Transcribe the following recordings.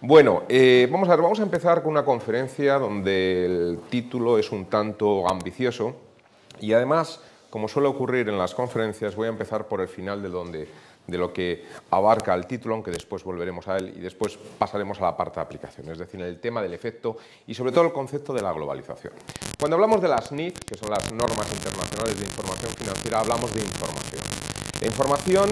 Bueno, eh, vamos a ver, vamos a empezar con una conferencia donde el título es un tanto ambicioso y además, como suele ocurrir en las conferencias, voy a empezar por el final de donde de lo que abarca el título, aunque después volveremos a él y después pasaremos a la parte de aplicación, es decir, el tema del efecto y sobre todo el concepto de la globalización. Cuando hablamos de las NIF, que son las normas internacionales de información financiera, hablamos de información. La información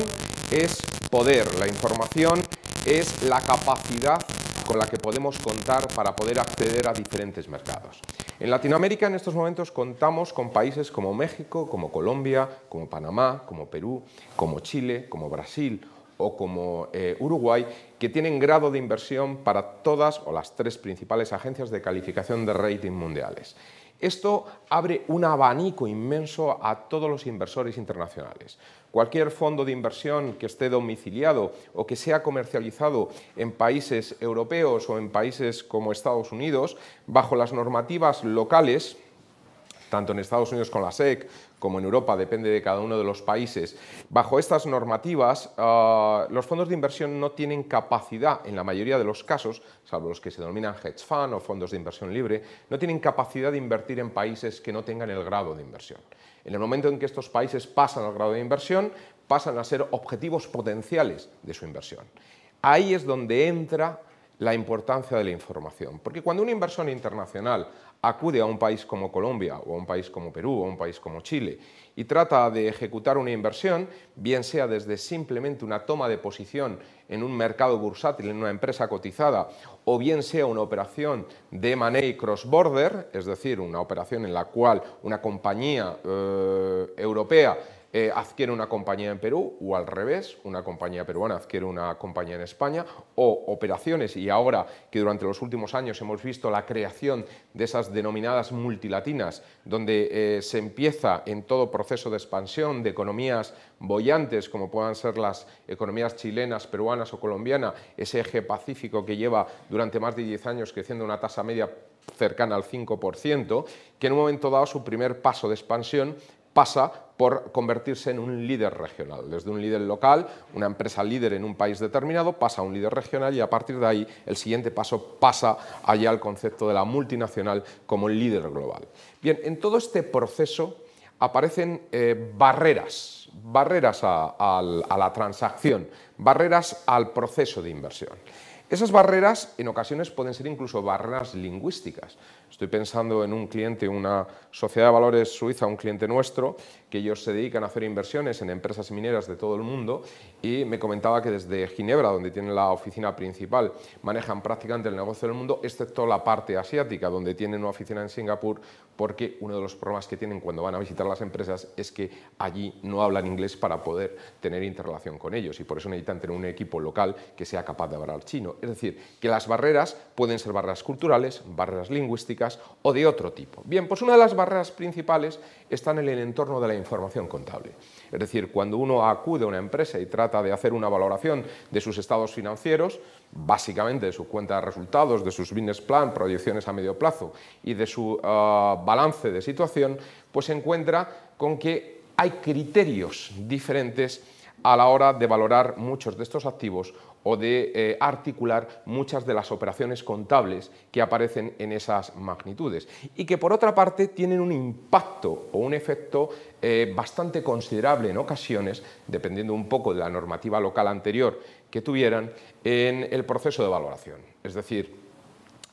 es poder, la información es la capacidad con la que podemos contar para poder acceder a diferentes mercados. En Latinoamérica en estos momentos contamos con países como México, como Colombia, como Panamá, como Perú, como Chile, como Brasil o como eh, Uruguay, que tienen grado de inversión para todas o las tres principales agencias de calificación de rating mundiales. Esto abre un abanico inmenso a todos los inversores internacionales. Cualquier fondo de inversión que esté domiciliado o que sea comercializado en países europeos o en países como Estados Unidos, bajo las normativas locales, tanto en Estados Unidos con la SEC como en Europa, depende de cada uno de los países. Bajo estas normativas, ah, los fondos de inversión no tienen capacidad, en la mayoría de los casos, salvo los que se denominan hedge fund o fondos de inversión libre, no tienen capacidad de invertir en países que no tengan el grado de inversión. En el momento en que estos países pasan al grado de inversión, pasan a ser objetivos potenciales de su inversión. Ahí es donde entra la importancia de la información, porque cuando una inversión internacional acude a un país como Colombia o a un país como Perú o a un país como Chile y trata de ejecutar una inversión, bien sea desde simplemente una toma de posición en un mercado bursátil, en una empresa cotizada, o bien sea una operación de money cross-border, es decir, una operación en la cual una compañía eh, europea eh, adquiere una compañía en Perú o al revés, una compañía peruana adquiere una compañía en España o operaciones y ahora que durante los últimos años hemos visto la creación de esas denominadas multilatinas donde eh, se empieza en todo proceso de expansión de economías bollantes como puedan ser las economías chilenas, peruanas o colombianas, ese eje pacífico que lleva durante más de 10 años creciendo una tasa media cercana al 5%, que en un momento dado su primer paso de expansión pasa por convertirse en un líder regional. Desde un líder local, una empresa líder en un país determinado, pasa a un líder regional y a partir de ahí el siguiente paso pasa allá al concepto de la multinacional como líder global. Bien, en todo este proceso aparecen eh, barreras, barreras a la transacción, barreras al proceso de inversión. Esas barreras en ocasiones pueden ser incluso barreras lingüísticas. Estoy pensando en un cliente, una sociedad de valores suiza, un cliente nuestro, que ellos se dedican a hacer inversiones en empresas mineras de todo el mundo y me comentaba que desde Ginebra, donde tienen la oficina principal, manejan prácticamente el negocio del mundo, excepto la parte asiática, donde tienen una oficina en Singapur, porque uno de los problemas que tienen cuando van a visitar las empresas es que allí no hablan inglés para poder tener interrelación con ellos y por eso necesitan tener un equipo local que sea capaz de hablar chino. Es decir, que las barreras pueden ser barreras culturales, barreras lingüísticas, o de otro tipo. Bien, pues una de las barreras principales está en el entorno de la información contable. Es decir, cuando uno acude a una empresa y trata de hacer una valoración de sus estados financieros, básicamente de su cuenta de resultados, de sus business plan, proyecciones a medio plazo y de su ah, balance de situación, pues se encuentra con que hay criterios diferentes a la hora de valorar muchos de estos activos o de eh, articular muchas de las operaciones contables que aparecen en esas magnitudes y que por otra parte tienen un impacto o un efecto eh, bastante considerable en ocasiones, dependiendo un poco de la normativa local anterior que tuvieran, en el proceso de valoración. Es decir,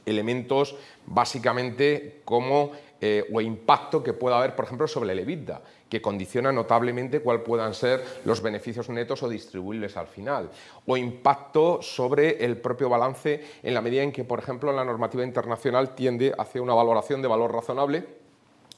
elementos básicamente como eh, o impacto que pueda haber, por ejemplo, sobre el EBITDA, que condiciona notablemente cuál puedan ser los beneficios netos o distribuibles al final, o impacto sobre el propio balance en la medida en que, por ejemplo, la normativa internacional tiende hacia una valoración de valor razonable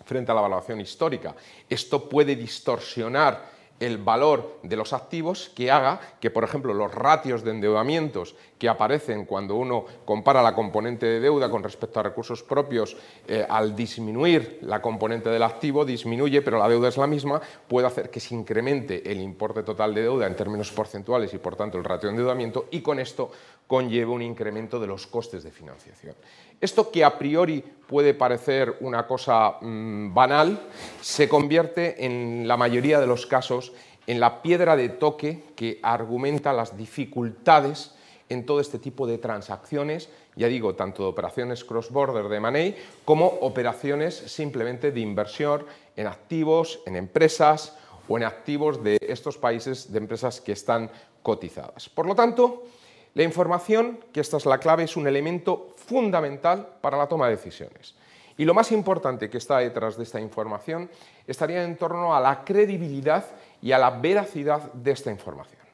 frente a la valoración histórica. Esto puede distorsionar el valor de los activos que haga que, por ejemplo, los ratios de endeudamientos que aparecen cuando uno compara la componente de deuda con respecto a recursos propios, eh, al disminuir la componente del activo, disminuye, pero la deuda es la misma, puede hacer que se incremente el importe total de deuda en términos porcentuales y, por tanto, el ratio de endeudamiento y con esto conlleva un incremento de los costes de financiación. Esto que a priori puede parecer una cosa mm, banal, se convierte en la mayoría de los casos en la piedra de toque que argumenta las dificultades en todo este tipo de transacciones, ya digo, tanto de operaciones cross-border de money como operaciones simplemente de inversión en activos, en empresas o en activos de estos países, de empresas que están cotizadas. Por lo tanto, la información, que esta es la clave, es un elemento fundamental para la toma de decisiones. Y lo más importante que está detrás de esta información estaría en torno a la credibilidad y a la veracidad de esta información.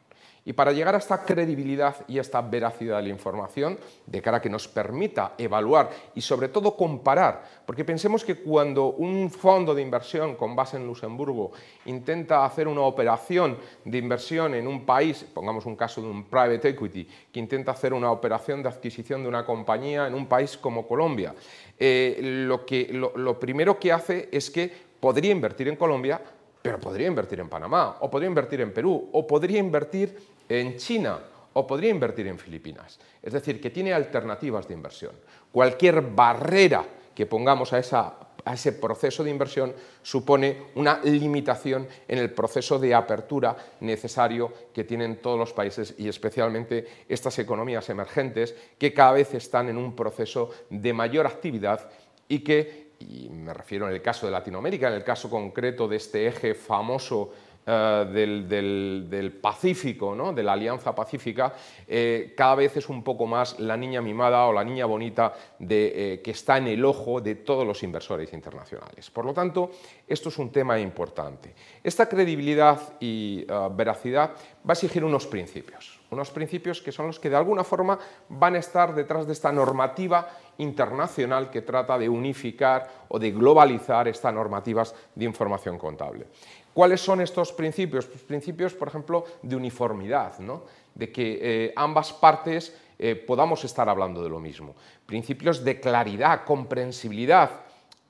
Y para llegar a esta credibilidad y a esta veracidad de la información, de cara a que nos permita evaluar y sobre todo comparar, porque pensemos que cuando un fondo de inversión con base en Luxemburgo intenta hacer una operación de inversión en un país, pongamos un caso de un private equity, que intenta hacer una operación de adquisición de una compañía en un país como Colombia, eh, lo, que, lo primero que hace es que podría invertir en Colombia, pero podría invertir en Panamá, o podría invertir en Perú, o podría invertir en China o podría invertir en Filipinas. Es decir, que tiene alternativas de inversión. Cualquier barrera que pongamos a, a ese proceso de inversión supone una limitación en el proceso de apertura necesario que tienen todos los países y especialmente estas economías emergentes que cada vez están en un proceso de mayor actividad y que, y me refiero en el caso de Latinoamérica, en el caso concreto de este eje famoso eh, del, Pacífico, ¿no? de la Alianza Pacífica, eh, cada vez es un poco más la niña mimada o la niña bonita eh, que está en el ojo de todos los inversores internacionales. Por lo tanto, esto es un tema importante. Esta credibilidad y veracidad va a exigir unos principios, unos principios que son los que de alguna forma van a estar detrás de esta normativa internacional que trata de unificar o de globalizar estas normativas de información contable. ¿Cuáles son estos principios? Pues principios, por ejemplo, de uniformidad, ¿no? de que eh, ambas partes eh, podamos estar hablando de lo mismo. Principios de claridad, comprensibilidad,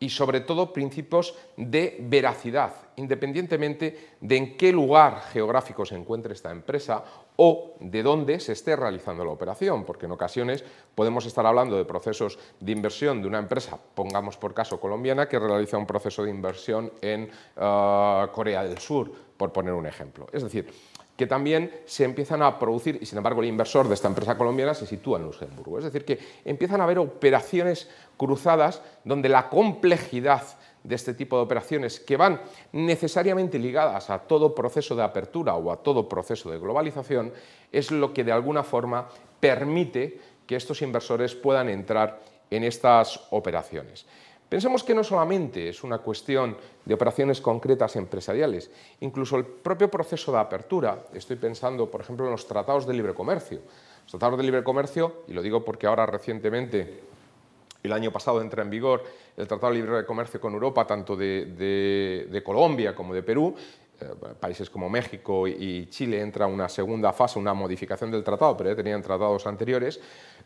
y sobre todo principios de veracidad, independientemente de en qué lugar geográfico se encuentre esta empresa o de dónde se esté realizando la operación, porque en ocasiones podemos estar hablando de procesos de inversión de una empresa, pongamos por caso colombiana, que realiza un proceso de inversión en eh, Corea del Sur, por poner un ejemplo. Es decir, que también se empiezan a producir, y sin embargo el inversor de esta empresa colombiana se sitúa en Luxemburgo. Es decir, que empiezan a haber operaciones cruzadas donde la complejidad de este tipo de operaciones que van necesariamente ligadas a todo proceso de apertura o a todo proceso de globalización es lo que de alguna forma permite que estos inversores puedan entrar en estas operaciones. Pensemos que no solamente es una cuestión de operaciones concretas empresariales, incluso el propio proceso de apertura, estoy pensando por ejemplo en los tratados de libre comercio. Los tratados de libre comercio, y lo digo porque ahora recientemente, el año pasado entra en vigor el Tratado de Libre Comercio con Europa, tanto de, Colombia como de Perú, eh, países como México y Chile entra una segunda fase, una modificación del tratado, pero ya tenían tratados anteriores,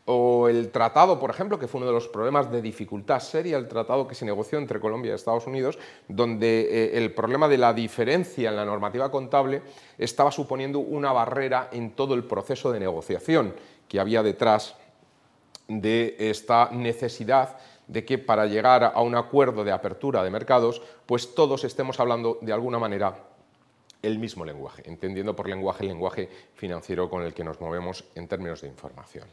o el tratado, por ejemplo, que fue uno de los problemas de dificultad seria, el tratado que se negoció entre Colombia y Estados Unidos, donde eh, el problema de la diferencia en la normativa contable estaba suponiendo una barrera en todo el proceso de negociación que había detrás de esta necesidad de que para llegar a un acuerdo de apertura de mercados, pues todos estemos hablando de alguna manera el mismo lenguaje, entendiendo por lenguaje el lenguaje financiero con el que nos movemos en términos de información.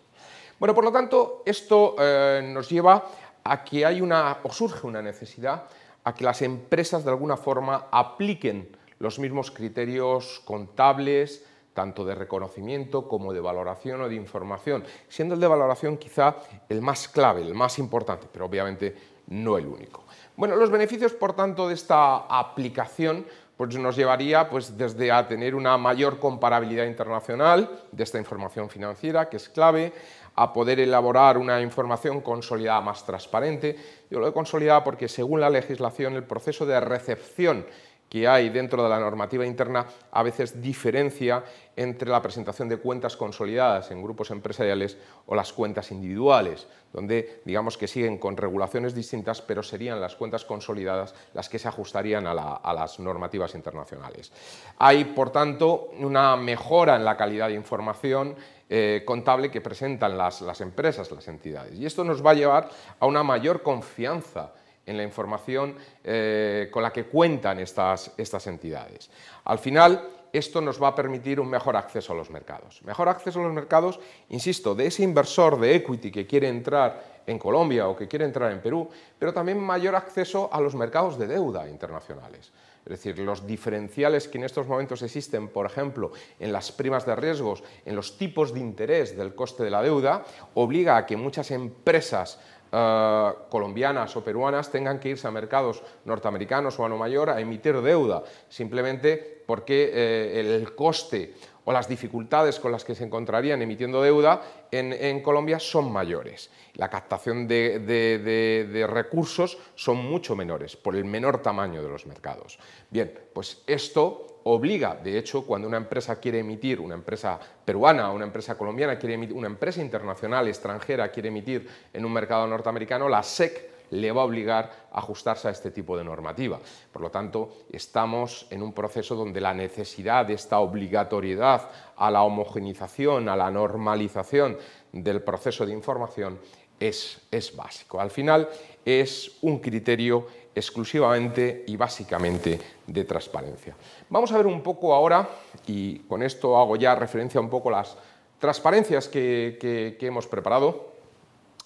Bueno, por lo tanto, esto eh, nos lleva a que hay una, o surge una necesidad, a que las empresas de alguna forma apliquen los mismos criterios contables, tanto de reconocimiento como de valoración o de información, siendo el de valoración quizá el más clave, el más importante, pero obviamente no el único. Bueno, los beneficios, por tanto, de esta aplicación pues nos llevaría pues, desde a tener una mayor comparabilidad internacional de esta información financiera, que es clave, a poder elaborar una información consolidada más transparente. Yo lo he consolidado porque según la legislación el proceso de recepción que hay dentro de la normativa interna a veces diferencia entre la presentación de cuentas consolidadas en grupos empresariales o las cuentas individuales, donde digamos que siguen con regulaciones distintas, pero serían las cuentas consolidadas las que se ajustarían a, las normativas internacionales. Hay, por tanto, una mejora en la calidad de información eh, contable que presentan las, las empresas, las entidades. Y esto nos va a llevar a una mayor confianza en la información eh, con la que cuentan estas, estas entidades. Al final, esto nos va a permitir un mejor acceso a los mercados. Mejor acceso a los mercados, insisto, de ese inversor de equity que quiere entrar en Colombia o que quiere entrar en Perú, pero también mayor acceso a los mercados de deuda internacionales. Es decir, los diferenciales que en estos momentos existen, por ejemplo, en las primas de riesgos, en los tipos de interés del coste de la deuda, obliga a que muchas empresas eh, colombianas o peruanas tengan que irse a mercados norteamericanos o a no mayor a emitir deuda, simplemente porque eh, el coste o las dificultades con las que se encontrarían emitiendo deuda en, Colombia son mayores. La captación de, de, recursos son mucho menores por el menor tamaño de los mercados. Bien, pues esto obliga, de hecho, cuando una empresa quiere emitir, una empresa peruana, una empresa colombiana quiere emitir, una empresa internacional extranjera quiere emitir en un mercado norteamericano, la SEC le va a obligar a ajustarse a este tipo de normativa. Por lo tanto, estamos en un proceso donde la necesidad de esta obligatoriedad a la homogenización, a la normalización del proceso de información es, es básico. Al final, es un criterio exclusivamente y básicamente de transparencia. Vamos a ver un poco ahora, y con esto hago ya referencia un poco a las transparencias que, hemos preparado,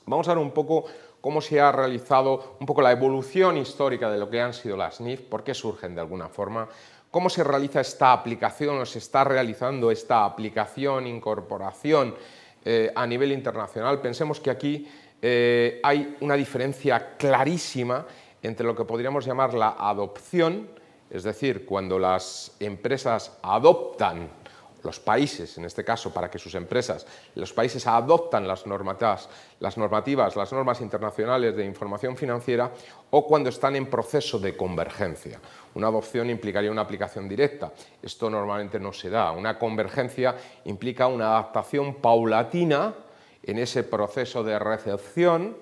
vamos a ver un poco cómo se ha realizado un poco la evolución histórica de lo que han sido las NIF, por qué surgen de alguna forma, cómo se realiza esta aplicación o se está realizando esta aplicación, incorporación eh, a nivel internacional. Pensemos que aquí eh, hay una diferencia clarísima entre lo que podríamos llamar la adopción, es decir, cuando las empresas adoptan los países, en este caso, para que sus empresas, los países adoptan las normativas, las normativas, las normas internacionales de información financiera o cuando están en proceso de convergencia. Una adopción implicaría una aplicación directa. Esto normalmente no se da. Una convergencia implica una adaptación paulatina en ese proceso de recepción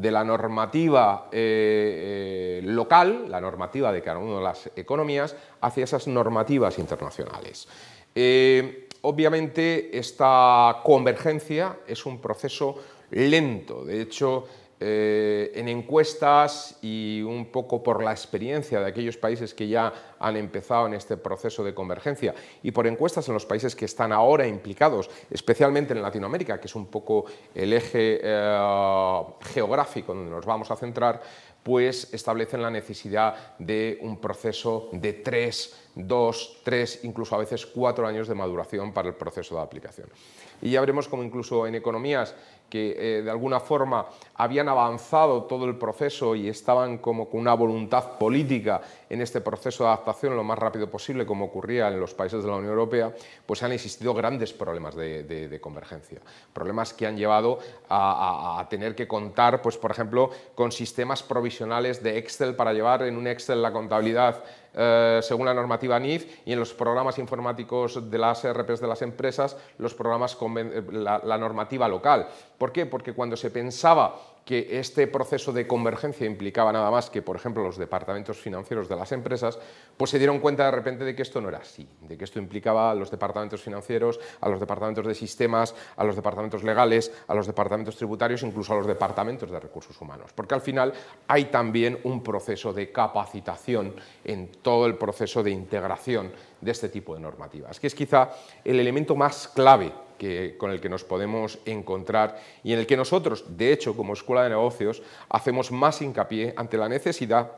de la normativa eh, eh, local, la normativa de cada una de las economías, hacia esas normativas internacionales. Eh, obviamente esta convergencia es un proceso lento, de hecho eh, en encuestas y un poco por la experiencia de aquellos países que ya han empezado en este proceso de convergencia y por encuestas en los países que están ahora implicados, especialmente en Latinoamérica, que es un poco el eje eh, geográfico donde nos vamos a centrar, pues establecen la necesidad de un proceso de tres, dos, tres, incluso a veces cuatro años de maduración para el proceso de aplicación. Y ya veremos cómo incluso en economías que eh, de alguna forma habían avanzado todo el proceso y estaban como con una voluntad política en este proceso de adaptación lo más rápido posible, como ocurría en los países de la Unión Europea, pues han existido grandes problemas de, convergencia. Problemas que han llevado a, a, tener que contar, pues, por ejemplo, con sistemas provisionales de Excel para llevar en un Excel la contabilidad eh, según la normativa NIF y en los programas informáticos de las ERPs de las empresas, los programas eh, la normativa local. ¿Por qué? Porque cuando se pensaba que este proceso de convergencia implicaba nada más que, por ejemplo, los departamentos financieros de las empresas, pues se dieron cuenta de repente de que esto no era así, de que esto implicaba a los departamentos financieros, a los departamentos de sistemas, a los departamentos legales, a los departamentos tributarios, incluso a los departamentos de recursos humanos, porque al final hay también un proceso de capacitación en todo el proceso de integración de este tipo de normativas, que es quizá el elemento más clave con el que nos podemos encontrar y en el que nosotros, de hecho, como Escuela de Negocios, hacemos más hincapié ante la necesidad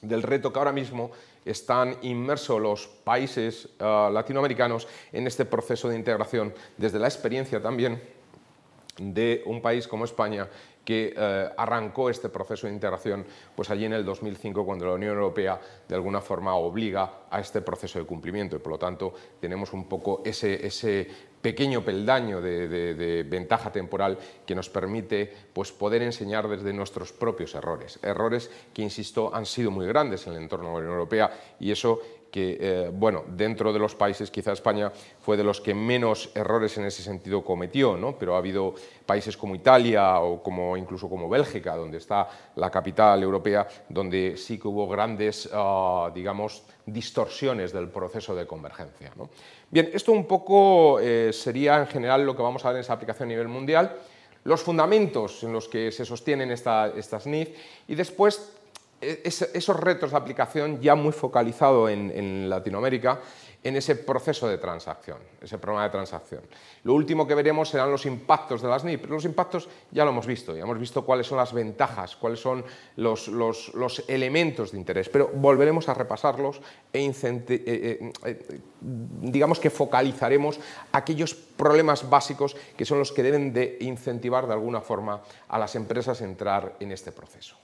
del reto que ahora mismo están inmersos los países eh, latinoamericanos en este proceso de integración, desde la experiencia también de un país como España que eh, arrancó este proceso de integración pues allí en el 2005 cuando la Unión Europea de alguna forma obliga a este proceso de cumplimiento y por lo tanto tenemos un poco ese, ese pequeño peldaño de, ventaja temporal que nos permite pues, poder enseñar desde nuestros propios errores. Errores que, insisto, han sido muy grandes en el entorno de la Unión Europea y eso que, eh, bueno, dentro de los países, quizá España fue de los que menos errores en ese sentido cometió, ¿no? pero ha habido países como Italia o como, incluso como Bélgica, donde está la capital europea, donde sí que hubo grandes, ah, digamos, distorsiones del proceso de convergencia. Bien, esto un poco eh, sería en general lo que vamos a ver en esa aplicación a nivel mundial los fundamentos en los que se sostienen esta, estas NIF y después e-, esos retos de aplicación ya muy focalizado en, Latinoamérica en ese proceso de transacción, ese programa de transacción. Lo último que veremos serán los impactos de las NIP, pero los impactos ya lo hemos visto, ya hemos visto cuáles son las ventajas, cuáles son los, elementos de interés, pero volveremos a repasarlos e, e, e digamos que focalizaremos aquellos problemas básicos que son los que deben de incentivar de alguna forma a las empresas a entrar en este proceso.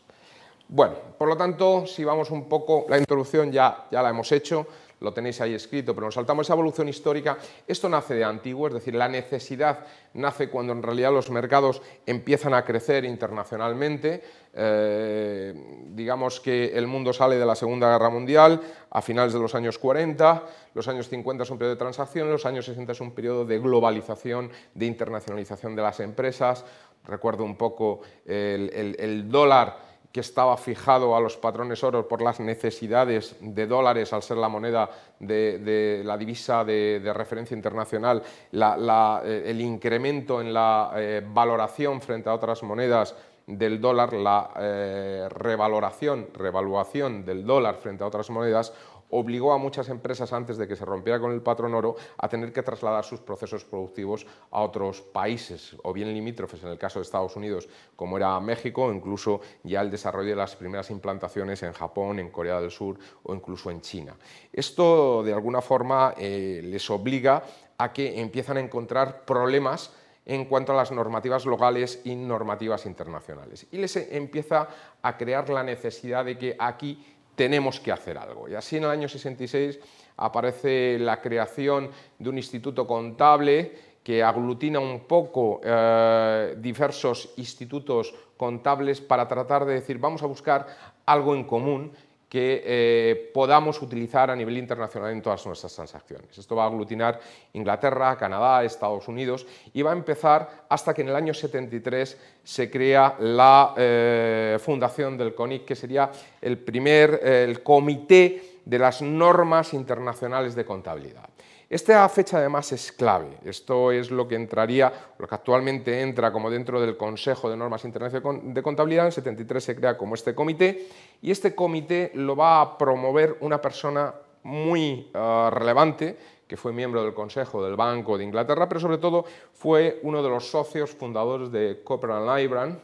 Bueno, por lo tanto, si vamos un poco, la introducción ya, la hemos hecho, lo tenéis ahí escrito, pero nos saltamos esa evolución histórica. Esto nace de antiguo, es decir, la necesidad nace cuando en realidad los mercados empiezan a crecer internacionalmente. Eh, digamos que el mundo sale de la Segunda Guerra Mundial a finales de los años 40, los años 50 es un periodo de transacción, los años 60 es un periodo de globalización, de internacionalización de las empresas. Recuerdo un poco el dólar que estaba fijado a los patrones oro por las necesidades de dólares al ser la moneda de, la divisa de, referencia internacional, eh, el incremento en la eh, valoración frente a otras monedas del dólar, la eh, revaloración, revaluación del dólar frente a otras monedas, obligó a muchas empresas antes de que se rompiera con el patrón oro a tener que trasladar sus procesos productivos a otros países o bien limítrofes, en el caso de Estados Unidos, como era México, incluso ya el desarrollo de las primeras implantaciones en Japón, en Corea del Sur o incluso en China. Esto de alguna forma eh, les obliga a que empiezan a encontrar problemas en cuanto a las normativas locales y normativas internacionales. Y les empieza a crear la necesidad de que aquí tenemos que hacer algo. Y así en el año 66 aparece la creación de un instituto contable que aglutina un poco eh, diversos institutos contables para tratar de decir, vamos a buscar algo en común que eh, podamos utilizar a nivel internacional en todas nuestras transacciones. Esto va a aglutinar Inglaterra, Canadá, Estados Unidos y va a empezar hasta que en el año 73 se crea la eh, fundación del CONIC, que sería el primer eh, el comité de las normas internacionales de contabilidad. Esta fecha además es clave. Esto es lo que entraría, lo que actualmente entra como dentro del Consejo de Normas Internacionales de Contabilidad. En 73 se crea como este comité y este comité lo va a promover una persona muy ah, relevante que fue miembro del Consejo del Banco de Inglaterra, pero sobre todo fue uno de los socios fundadores de Copper and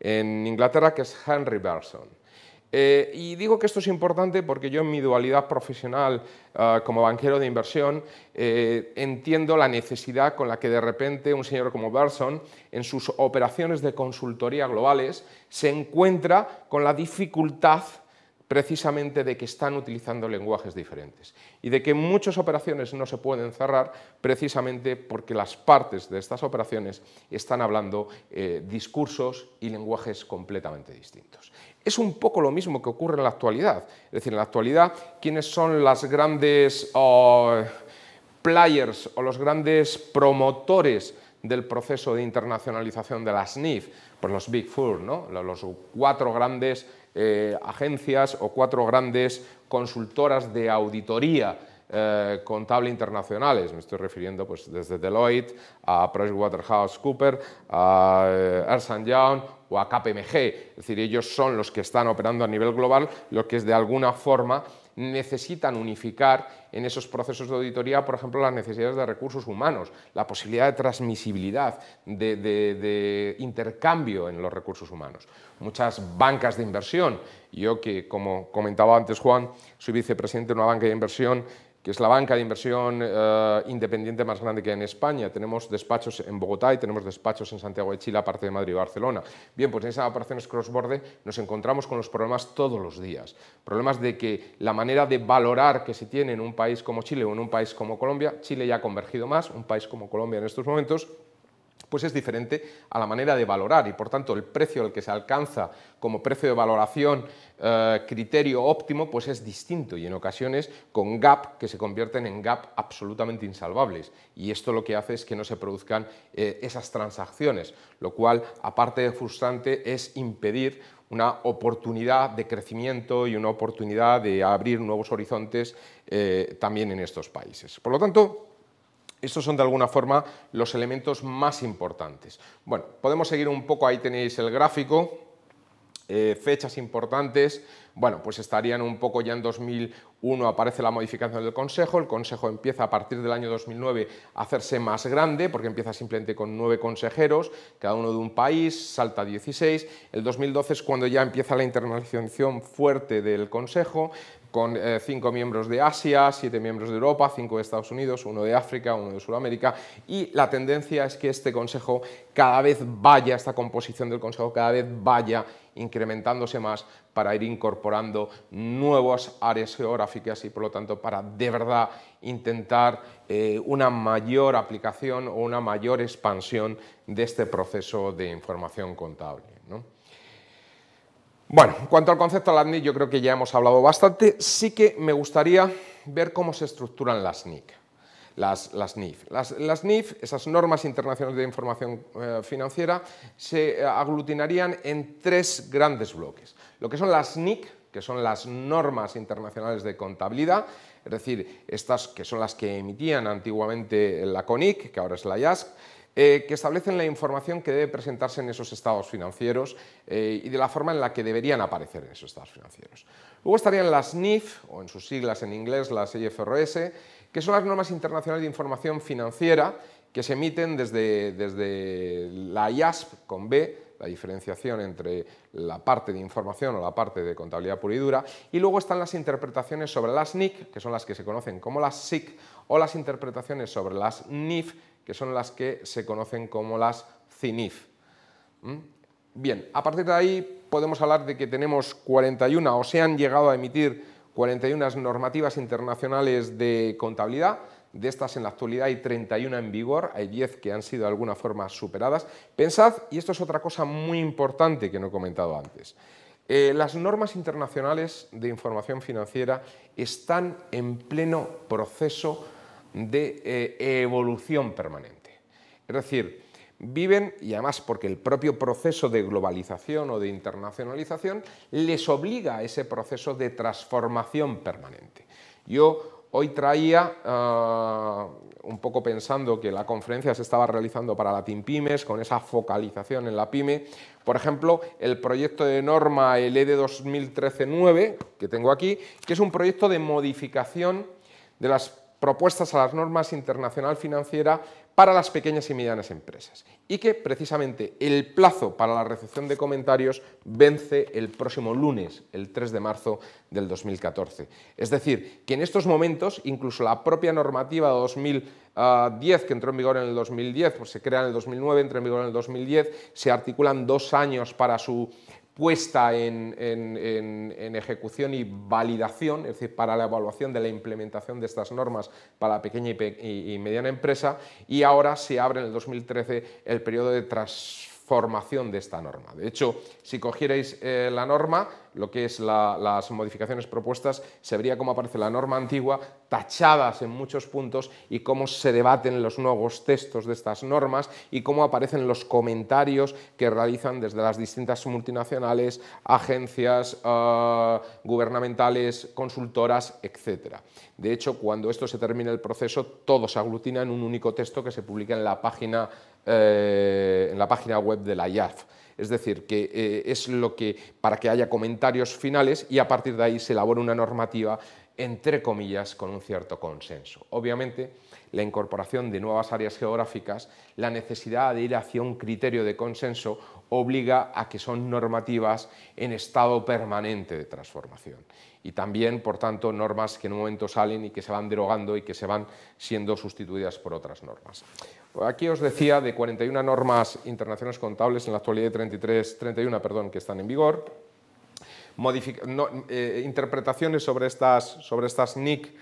en Inglaterra, que es Henry Berson. Eh, y digo que esto es importante porque yo en mi dualidad profesional ah, como banquero de inversión eh, entiendo la necesidad con la que de repente un señor como Berson en sus operaciones de consultoría globales se encuentra con la dificultad precisamente de que están utilizando lenguajes diferentes y de que muchas operaciones no se pueden cerrar precisamente porque las partes de estas operaciones están hablando eh, discursos y lenguajes completamente distintos. Es un poco lo mismo que ocurre en la actualidad. Es decir, en la actualidad, ¿quiénes son las grandes ah, players o los grandes promotores del proceso de internacionalización de las NIF? Pues los Big Four, ¿no? los cuatro grandes eh, agencias o cuatro grandes consultoras de auditoría eh, contable internacionales. Me estoy refiriendo pues, desde Deloitte a PricewaterhouseCoopers, a eh, Ernst Young o a KPMG. Es decir, ellos son los que están operando a nivel global, los que de alguna forma necesitan unificar en esos procesos de auditoría, por ejemplo, las necesidades de recursos humanos, la posibilidad de transmisibilidad, de, de, intercambio en los recursos humanos. Muchas bancas de inversión. Yo que, como comentaba antes Juan, soy vicepresidente de una banca de inversión que es la banca de inversión eh, independiente más grande que hay en España. Tenemos despachos en Bogotá y tenemos despachos en Santiago de Chile, aparte de Madrid y Barcelona. Bien, pues en esas operaciones cross-border nos encontramos con los problemas todos los días. Problemas de que la manera de valorar que se tiene en un país como Chile o en un país como Colombia, Chile ya ha convergido más, un país como Colombia en estos momentos, pues es diferente a la manera de valorar y por tanto el precio al que se alcanza como precio de valoración eh, criterio óptimo pues es distinto y en ocasiones con gap que se convierten en gap absolutamente insalvables y esto lo que hace es que no se produzcan eh, esas transacciones lo cual aparte de frustrante es impedir una oportunidad de crecimiento y una oportunidad de abrir nuevos horizontes eh, también en estos países. Por lo tanto, estos son de alguna forma los elementos más importantes. Bueno, podemos seguir un poco, ahí tenéis el gráfico, eh, fechas importantes, bueno, pues estarían un poco ya en 2001 aparece la modificación del Consejo, el Consejo empieza a partir del año 2009 a hacerse más grande, porque empieza simplemente con nueve consejeros, cada uno de un país, salta a 16, el 2012 es cuando ya empieza la internacionalización fuerte del Consejo, con eh, cinco miembros de Asia, siete miembros de Europa, cinco de Estados Unidos, uno de África, uno de Sudamérica, y la tendencia es que este Consejo cada vez vaya, esta composición del Consejo cada vez vaya incrementándose más para ir incorporando nuevas áreas geográficas y por lo tanto para de verdad intentar eh, una mayor aplicación o una mayor expansión de este proceso de información contable. Bueno, en cuanto al concepto de las NIC, yo creo que ya hemos hablado bastante. Sí que me gustaría ver cómo se estructuran las NIC, las, NIF. Las, NIF, esas normas internacionales de información eh, financiera, se aglutinarían en tres grandes bloques. Lo que son las NIC, que son las normas internacionales de contabilidad, es decir, estas que son las que emitían antiguamente la CONIC, que ahora es la IASC, eh, que establecen la información que debe presentarse en esos estados financieros eh, y de la forma en la que deberían aparecer en esos estados financieros. Luego estarían las NIF, o en sus siglas en inglés las IFRS, que son las normas internacionales de información financiera que se emiten desde, desde la IASP con B, la diferenciación entre la parte de información o la parte de contabilidad pura y dura, y luego están las interpretaciones sobre las NIC, que son las que se conocen como las SIC, o las interpretaciones sobre las NIF, que son las que se conocen como las CINIF. ¿Mm? Bien, a partir de ahí podemos hablar de que tenemos 41 o se han llegado a emitir 41 normativas internacionales de contabilidad. De estas en la actualidad hay 31 en vigor, hay 10 que han sido de alguna forma superadas. Pensad, y esto es otra cosa muy importante que no he comentado antes, eh, las normas internacionales de información financiera están en pleno proceso de eh, evolución permanente. Es decir, viven, y además porque el propio proceso de globalización o de internacionalización les obliga a ese proceso de transformación permanente. Yo hoy traía, ah, un poco pensando que la conferencia se estaba realizando para la Team Pymes, con esa focalización en la pyme, por ejemplo, el proyecto de norma LED 2013-9, que tengo aquí, que es un proyecto de modificación de las propuestas a las normas internacional financiera para las pequeñas y medianas empresas y que precisamente el plazo para la recepción de comentarios vence el próximo lunes, el 3 de marzo del 2014. Es decir, que en estos momentos incluso la propia normativa 2010 que entró en vigor en el 2010, pues se crea en el 2009, entra en vigor en el 2010, se articulan dos años para su puesta en, ejecución y validación, es decir, para la evaluación de la implementación de estas normas para la pequeña y, mediana empresa, y ahora se abre en el 2013 el periodo de transformación de esta norma. De hecho, si cogierais eh, la norma, lo que es las modificaciones propuestas, se vería cómo aparece la norma antigua tachadas en muchos puntos y cómo se debaten los nuevos textos de estas normas y cómo aparecen los comentarios que realizan desde las distintas multinacionales, agencias eh, gubernamentales, consultoras, etc. De hecho, cuando esto se termina el proceso, todo se aglutina en un único texto que se publica en la página, eh, en la página web de la IAF. Es decir, que eh, es lo que, para que haya comentarios finales y a partir de ahí se elabora una normativa entre comillas, con un cierto consenso. Obviamente, la incorporación de nuevas áreas geográficas, la necesidad de ir hacia un criterio de consenso obliga a que son normativas en estado permanente de transformación y también, por tanto, normas que en un momento salen y que se van derogando y que se van siendo sustituidas por otras normas. Aquí os decía de 41 normas internacionales contables, en la actualidad 33, 31 perdón, que están en vigor. Eh, interpretaciones sobre estas, sobre estas NIC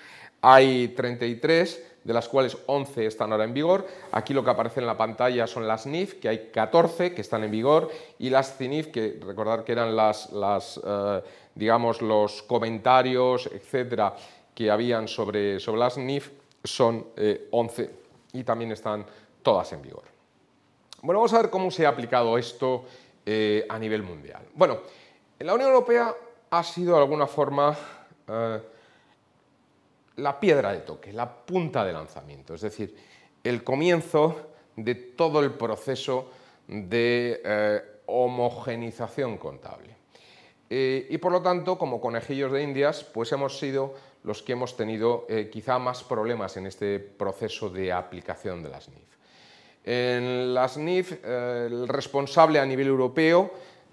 hay 33, de las cuales 11 están ahora en vigor. Aquí lo que aparece en la pantalla son las NIF, que hay 14 que están en vigor, y las CINIF, que recordar que eran las, las eh, digamos, los comentarios, etcétera, que habían sobre, sobre las NIF, son 11 eh, y también están todas en vigor. Bueno, vamos a ver cómo se ha aplicado esto eh, a nivel mundial. Bueno, en la Unión Europea ha sido de alguna forma la piedra de toque, la punta de lanzamiento, es decir, el comienzo de todo el proceso de eh, homogenización contable. Eh, y por lo tanto, como conejillos de indias, pues hemos sido los que hemos tenido eh, quizá más problemas en este proceso de aplicación de las NIF. En las NIF, el responsable a nivel europeo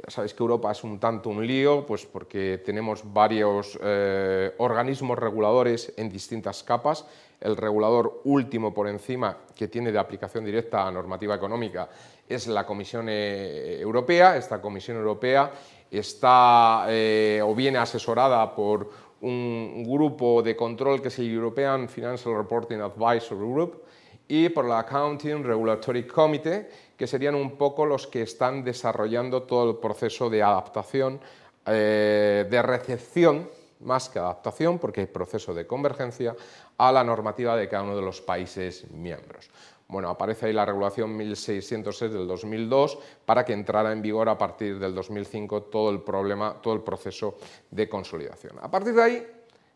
Sabéis que Europa es un tanto un lío, pues porque tenemos varios eh, organismos reguladores en distintas capas. El regulador último por encima, que tiene de aplicación directa a normativa económica, es la Comisión eh, Europea. Esta Comisión Europea está eh, o viene asesorada por un grupo de control que es el European Financial Reporting Advisory Group y por la Accounting Regulatory Committee que serían un poco los que están desarrollando todo el proceso de adaptación, eh, de recepción, más que adaptación, porque hay proceso de convergencia, a la normativa de cada uno de los países miembros. Bueno, aparece ahí la regulación 1606 del 2002 para que entrara en vigor a partir del 2005 todo el problema, todo el proceso de consolidación. A partir de ahí,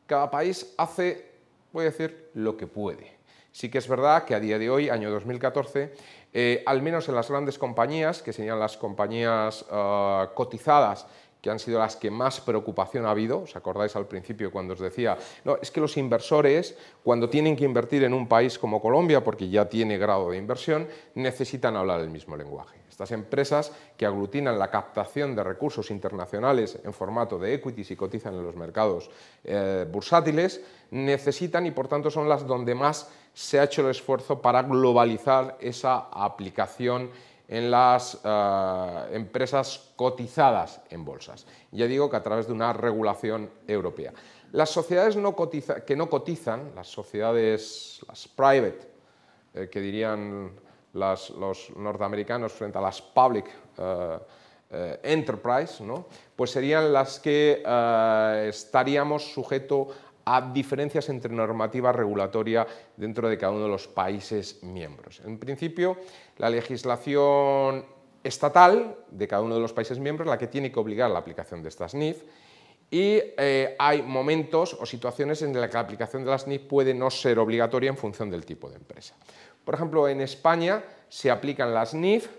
cada país hace, voy a decir, lo que puede. Sí que es verdad que a día de hoy, año 2014, eh, al menos en las grandes compañías, que serían las compañías eh, cotizadas, que han sido las que más preocupación ha habido, os acordáis al principio cuando os decía, no, es que los inversores, cuando tienen que invertir en un país como Colombia, porque ya tiene grado de inversión, necesitan hablar el mismo lenguaje. Estas empresas que aglutinan la captación de recursos internacionales en formato de equities y cotizan en los mercados eh, bursátiles necesitan y por tanto son las donde más se ha hecho el esfuerzo para globalizar esa aplicación en las eh, empresas cotizadas en bolsas. Ya digo que a través de una regulación europea. Las sociedades que no cotizan, las sociedades, las private, eh, que dirían los norteamericanos frente a las public eh, eh, enterprise, pues serían las que eh, estaríamos sujetos a diferencias entre normativa regulatoria dentro de cada uno de los países miembros. En principio, la legislación estatal de cada uno de los países miembros la que tiene que obligar la aplicación de estas NIF y hay momentos o situaciones en las que la aplicación de las NIF puede no ser obligatoria en función del tipo de empresa. Por ejemplo, en España se aplican las NIF, eh,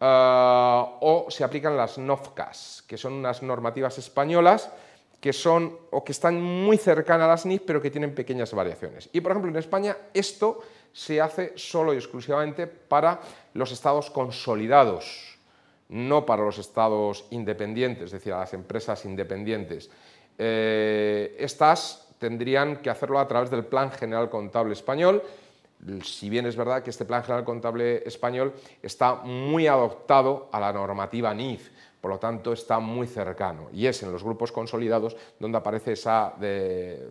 o se aplican las NOFCAS, que son unas normativas españolas que son o que están muy cercanas a las NIF, pero que tienen pequeñas variaciones. Y por ejemplo, en España esto se hace solo y exclusivamente para los estados consolidados, no para los estados independientes, es decir, a las empresas independientes. Eh, estas tendrían que hacerlo a través del Plan General Contable Español, si bien es verdad que este Plan General Contable Español está muy adoptado a la normativa NIF, por lo tanto está muy cercano y es en los grupos consolidados donde aparece esa eh,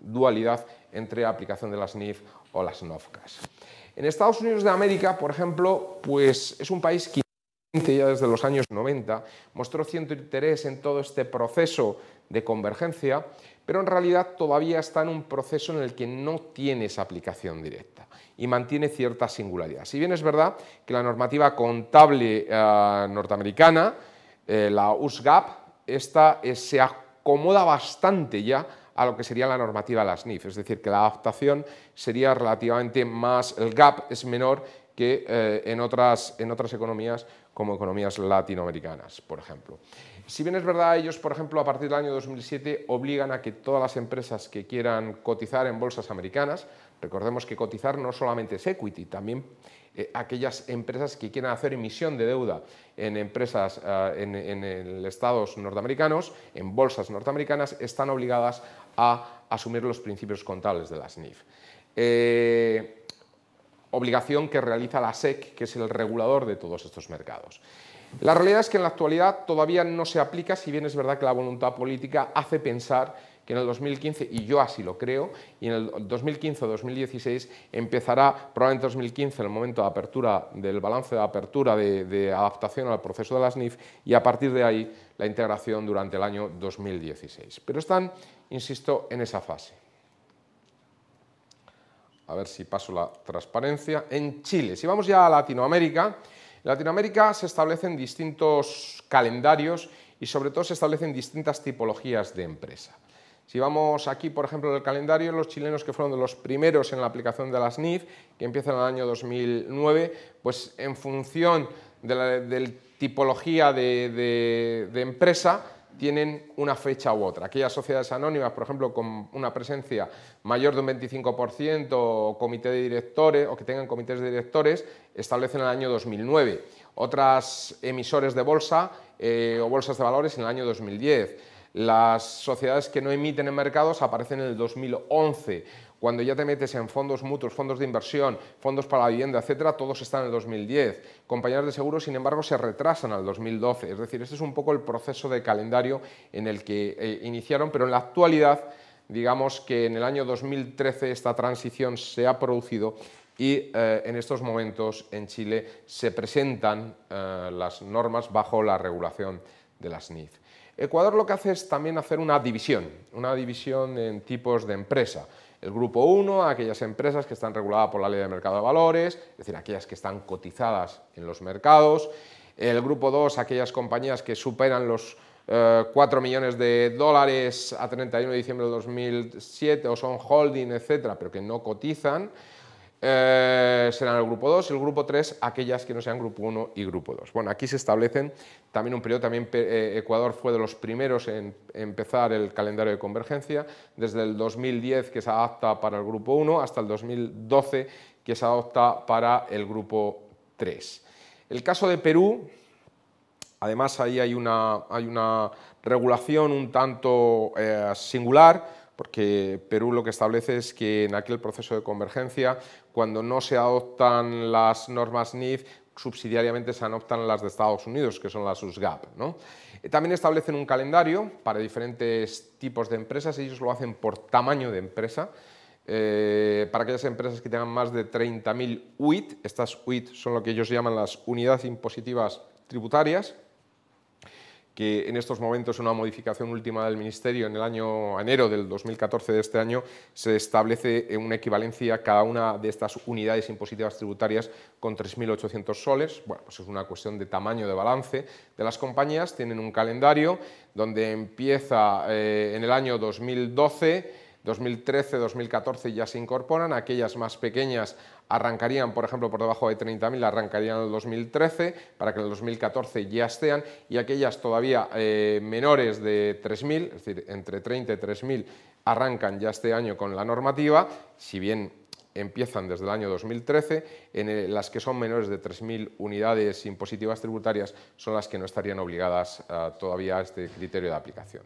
dualidad entre aplicación de las NIF o las NOFCAS. En Estados Unidos de América, por ejemplo, pues es un país que ya desde los años 90, mostró cierto interés en todo este proceso de convergencia, pero en realidad todavía está en un proceso en el que no tiene esa aplicación directa y mantiene cierta singularidad. Si bien es verdad que la normativa contable eh, norteamericana, eh, la USGAP, eh, se acomoda bastante ya a lo que sería la normativa de las NIF, es decir, que la adaptación sería relativamente más, el gap es menor que en, en otras economías como economías latinoamericanas, por ejemplo. Si bien es verdad, ellos, por ejemplo, a partir del año 2007 obligan a que todas las empresas que quieran cotizar en bolsas americanas, recordemos que cotizar no solamente es equity, también eh, aquellas empresas que quieran hacer emisión de deuda en empresas eh, en, estados norteamericanos, en bolsas norteamericanas, están obligadas a asumir los principios contables de las NIF. Eh, obligación que realiza la SEC, que es el regulador de todos estos mercados. La realidad es que en la actualidad todavía no se aplica, si bien es verdad que la voluntad política hace pensar que en el 2015, y yo así lo creo, y en el 2015 o 2016 empezará, probablemente en 2015, el momento de apertura del balance de apertura de, de, adaptación al proceso de las NIF, y a partir de ahí la integración durante el año 2016. Pero están, insisto, en esa fase a ver si paso la transparencia, en Chile. Si vamos ya a Latinoamérica, en Latinoamérica se establecen distintos calendarios y sobre todo se establecen distintas tipologías de empresa. Si vamos aquí, por ejemplo, del calendario, los chilenos que fueron de los primeros en la aplicación de las NIF, que empiezan en el año 2009, pues en función de la tipología de empresa, tienen una fecha u otra. Aquellas sociedades anónimas, por ejemplo, con una presencia mayor de un 25% o comité de directores o que tengan comités de directores, establecen el año 2009. Otras emisores de bolsa eh, o bolsas de valores en el año 2010. Las sociedades que no emiten en mercados aparecen en el 2011 cuando ya te metes en fondos mutuos, fondos de inversión, fondos para la vivienda, etcétera, todos están en el 2010. Compañías de seguros, sin embargo, se retrasan al 2012. Es decir, este es un poco el proceso de calendario en el que eh, iniciaron, pero en la actualidad, digamos que en el año 2013 esta transición se ha producido y eh, en estos momentos en Chile se presentan eh, las normas bajo la regulación de las NIF. Ecuador lo que hace es también hacer una división, una división en tipos de empresa. El grupo 1 aquellas empresas que están reguladas por la ley de mercado de valores, es decir, aquellas que están cotizadas en los mercados. El grupo 2 aquellas compañías que superan los 4 eh, millones de dólares a 31 de diciembre de 2007 o son holding, etcétera, pero que no cotizan. Eh, serán el grupo 2, y el grupo 3, aquellas que no sean grupo 1 y grupo 2. Bueno, aquí se establecen también un periodo, también eh, Ecuador fue de los primeros en empezar el calendario de convergencia, desde el 2010 que se adapta para el grupo 1 hasta el 2012 que se adopta para el grupo 3. El caso de Perú, además ahí hay una, hay una regulación un tanto eh, singular, porque Perú lo que establece es que en aquel proceso de convergencia, cuando no se adoptan las normas NIF, subsidiariamente se adoptan las de Estados Unidos, que son las USGAP. Eh, también establecen un calendario para diferentes tipos de empresas, ellos lo hacen por tamaño de empresa. Eh, para aquellas empresas que tengan más de 30.000 UIT, estas UIT son lo que ellos llaman las unidades impositivas tributarias, que en estos momentos una modificación última del Ministerio en el año enero del 2014 de este año se establece una equivalencia cada una de estas unidades impositivas tributarias con 3.800 soles. Bueno, pues es una cuestión de tamaño de balance de las compañías. Tienen un calendario donde empieza eh, en el año 2012 2013, 2014 ya se incorporan, aquellas más pequeñas arrancarían, por ejemplo, por debajo de 30.000, arrancarían en el 2013, para que en el 2014 ya estén, y aquellas todavía eh, menores de 3.000, es decir, entre 30 y 3.000, arrancan ya este año con la normativa, si bien empiezan desde el año 2013, en las que son menores de 3.000 unidades impositivas tributarias son las que no estarían obligadas eh, todavía a este criterio de aplicación.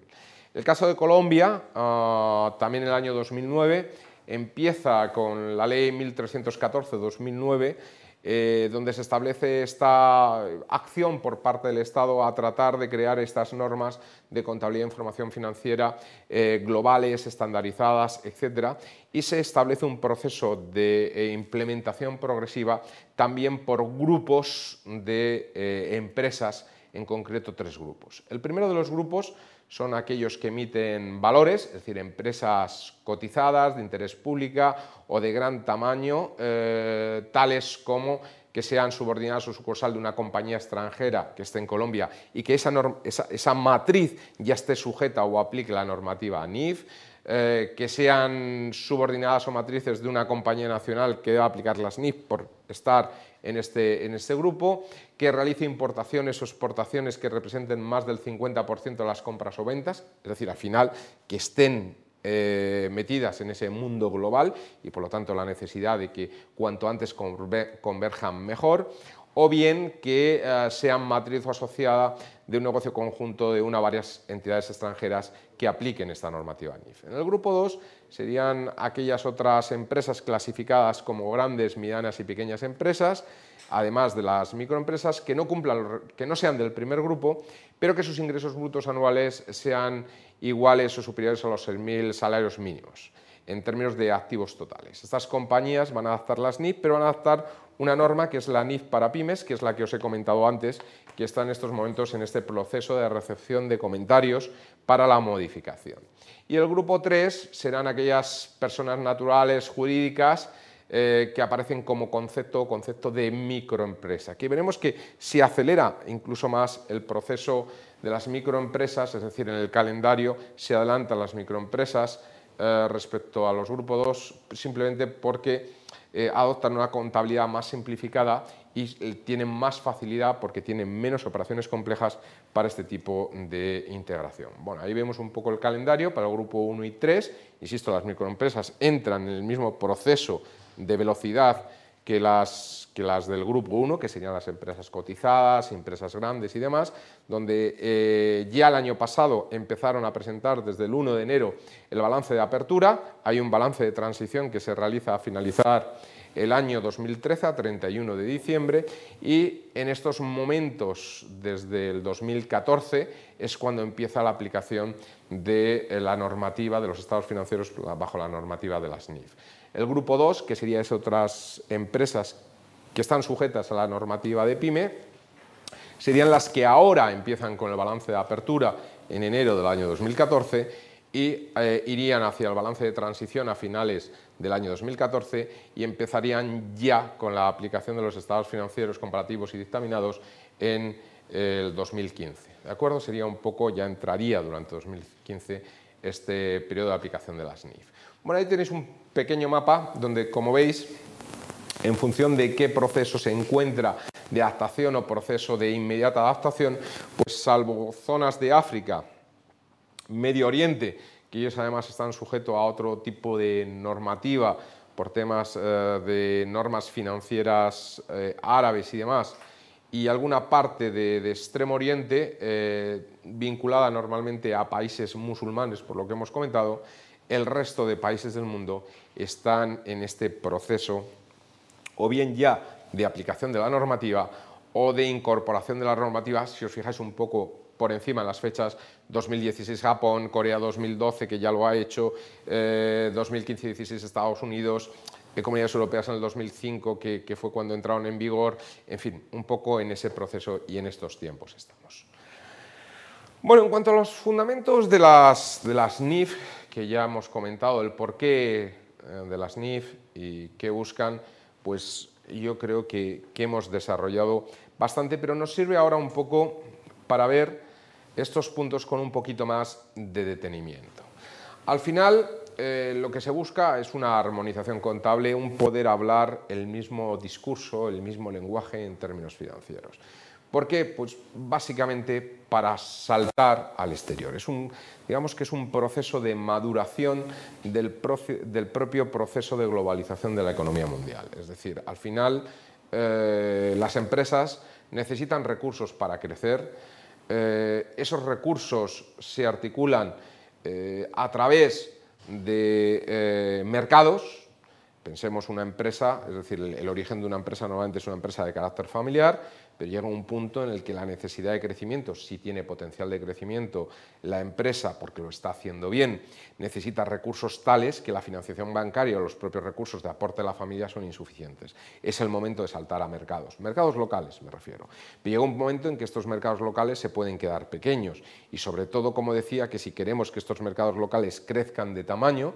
El caso de Colombia, ah, también en el año 2009, empieza con la ley 1314-2009, eh, donde se establece esta acción por parte del Estado a tratar de crear estas normas de contabilidad e información financiera eh, globales, estandarizadas, etc. Y se establece un proceso de eh, implementación progresiva también por grupos de empresas, en concreto tres grupos. El primero de los grupos son aquellos que emiten valores, es decir, empresas cotizadas de interés pública o de gran tamaño, eh, tales como que sean subordinadas o sucursal de una compañía extranjera que esté en Colombia y que esa, esa, matriz ya esté sujeta o aplique la normativa NIF, eh, que sean subordinadas o matrices de una compañía nacional que deba aplicar las NIF por estar en este, en este grupo, que realice importaciones o exportaciones que representen más del 50% de las compras o ventas, es decir, al final que estén eh, metidas en ese mundo global y por lo tanto la necesidad de que cuanto antes converjan mejor o bien que eh, sean matriz o asociada de un negocio conjunto de una o varias entidades extranjeras que apliquen esta normativa NIF. En el grupo 2 serían aquellas otras empresas clasificadas como grandes, medianas y pequeñas empresas, además de las microempresas que no cumplan, que no sean del primer grupo, pero que sus ingresos brutos anuales sean iguales o superiores a los 6.000 salarios mínimos en términos de activos totales. Estas compañías van a adaptar las NIF, pero van a adaptar una norma que es la NIF para pymes, que es la que os he comentado antes, que está en estos momentos en este proceso de recepción de comentarios para la modificación. Y el grupo 3 serán aquellas personas naturales, jurídicas, eh, que aparecen como concepto concepto de microempresa. Aquí veremos que se acelera incluso más el proceso de las microempresas, es decir, en el calendario se adelantan las microempresas eh, respecto a los grupos 2, simplemente porque eh, adoptan una contabilidad más simplificada y eh, tienen más facilidad porque tienen menos operaciones complejas para este tipo de integración. Bueno, ahí vemos un poco el calendario para el grupo 1 y 3. Insisto, las microempresas entran en el mismo proceso de velocidad que las, del grupo 1, que serían las empresas cotizadas, empresas grandes y demás, donde eh, ya el año pasado empezaron a presentar desde el 1 de enero el balance de apertura, hay un balance de transición que se realiza a finalizar el año 2013 a 31 de diciembre y en estos momentos desde el 2014 es cuando empieza la aplicación de eh, la normativa de los estados financieros bajo la normativa de las NIF. El grupo 2, que serían esas otras empresas que están sujetas a la normativa de PYME, serían las que ahora empiezan con el balance de apertura en enero del año 2014 y eh, irían hacia el balance de transición a finales del año 2014 y empezarían ya con la aplicación de los estados financieros comparativos y dictaminados en eh, el 2015. ¿De acuerdo? Sería un poco, ya entraría durante 2015 este periodo de aplicación de las NIF. Bueno, ahí tenéis un pequeño mapa donde, como veis, en función de qué proceso se encuentra de adaptación o proceso de inmediata adaptación, pues salvo zonas de África, Medio Oriente, que ellos además están sujetos a otro tipo de normativa por temas eh, de normas financieras eh, árabes y demás, y alguna parte de, Extremo Oriente eh, vinculada normalmente a países musulmanes, por lo que hemos comentado, el resto de países del mundo están en este proceso o bien ya de aplicación de la normativa o de incorporación de la normativa, si os fijáis un poco por encima en las fechas 2016 Japón, Corea 2012 que ya lo ha hecho, 2015-16 eh, Estados Unidos, comunidades europeas en el 2005, que, fue cuando entraron en vigor, en fin, un poco en ese proceso y en estos tiempos estamos. Bueno, en cuanto a los fundamentos de las, de las NIF, que ya hemos comentado, el porqué eh, de las NIF y qué buscan, pues yo creo que, hemos desarrollado bastante, pero nos sirve ahora un poco para ver estos puntos con un poquito más de detenimiento. Al final, eh, lo que se busca es una armonización contable, un poder hablar el mismo discurso, el mismo lenguaje en términos financieros. ¿Por qué? Pues básicamente para saltar al exterior. Es un, digamos que es un proceso de maduración del, propio proceso de globalización de la economía mundial. Es decir, al final eh, las empresas necesitan recursos para crecer. Eh, esos recursos se articulan eh, a través de mercados. Pensemos una empresa, es decir, el origen de una empresa normalmente es una empresa de carácter familiar llega un punto en el que la necesidad de crecimiento, si tiene potencial de crecimiento, la empresa, porque lo está haciendo bien, necesita recursos tales que la financiación bancaria o los propios recursos de aporte de la familia son insuficientes. Es el momento de saltar a mercados, mercados locales me refiero. llega un momento en que estos mercados locales se pueden quedar pequeños y sobre todo, como decía, que si queremos que estos mercados locales crezcan de tamaño,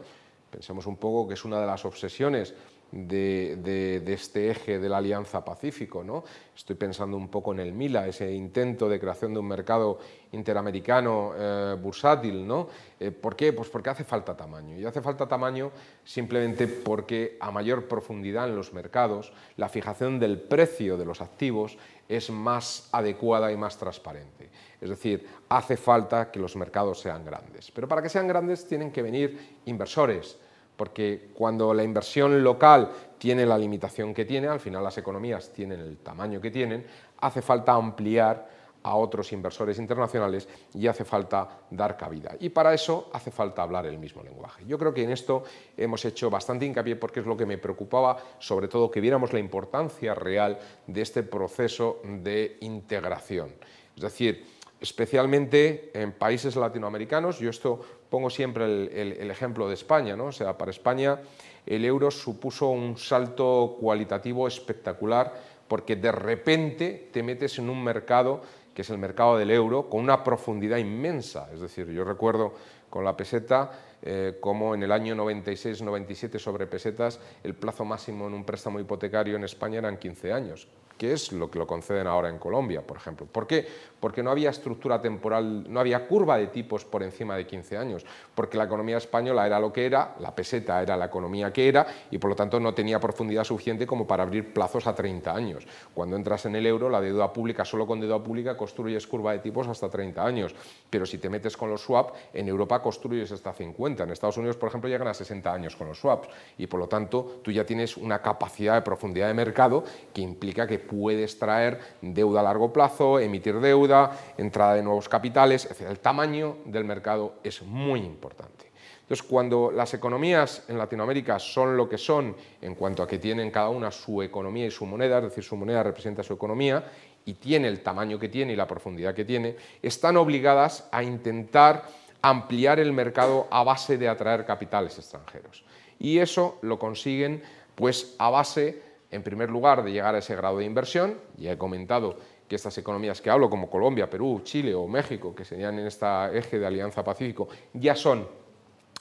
pensemos un poco que es una de las obsesiones de, este eje de la Alianza Pacífico. ¿no? Estoy pensando un poco en el MILA, ese intento de creación de un mercado interamericano eh, bursátil. ¿no? Eh, ¿Por qué? Pues porque hace falta tamaño. Y hace falta tamaño simplemente porque a mayor profundidad en los mercados, la fijación del precio de los activos es más adecuada y más transparente. Es decir, hace falta que los mercados sean grandes. Pero para que sean grandes tienen que venir inversores porque cuando la inversión local tiene la limitación que tiene, al final las economías tienen el tamaño que tienen, hace falta ampliar a otros inversores internacionales y hace falta dar cabida. Y para eso hace falta hablar el mismo lenguaje. Yo creo que en esto hemos hecho bastante hincapié porque es lo que me preocupaba, sobre todo que viéramos la importancia real de este proceso de integración. Es decir, especialmente en países latinoamericanos. Yo esto pongo siempre el, ejemplo de España, ¿no? O sea, para España el euro supuso un salto cualitativo espectacular porque de repente te metes en un mercado que es el mercado del euro, con una profundidad inmensa. Es decir, yo recuerdo con la peseta eh, como en el año 96-97 sobre pesetas el plazo máximo en un préstamo hipotecario en España eran 15 años que es lo que lo conceden ahora en Colombia, por ejemplo. ¿Por qué? Porque no había estructura temporal, no había curva de tipos por encima de 15 años, porque la economía española era lo que era, la peseta era la economía que era y por lo tanto no tenía profundidad suficiente como para abrir plazos a 30 años. Cuando entras en el euro, la deuda pública, solo con deuda pública construyes curva de tipos hasta 30 años, pero si te metes con los swap, en Europa construyes hasta 50. En Estados Unidos, por ejemplo, llegan a 60 años con los swaps y por lo tanto tú ya tienes una capacidad de profundidad de mercado que implica que puedes traer deuda a largo plazo, emitir deuda, entrada de nuevos capitales, decir, El tamaño del mercado es muy importante. Entonces, cuando las economías en Latinoamérica son lo que son en cuanto a que tienen cada una su economía y su moneda, es decir, su moneda representa su economía y tiene el tamaño que tiene y la profundidad que tiene, están obligadas a intentar ampliar el mercado a base de atraer capitales extranjeros. Y eso lo consiguen pues a base en primer lugar, de llegar a ese grado de inversión. Ya he comentado que estas economías que hablo, como Colombia, Perú, Chile o México, que serían en este eje de Alianza Pacífico, ya son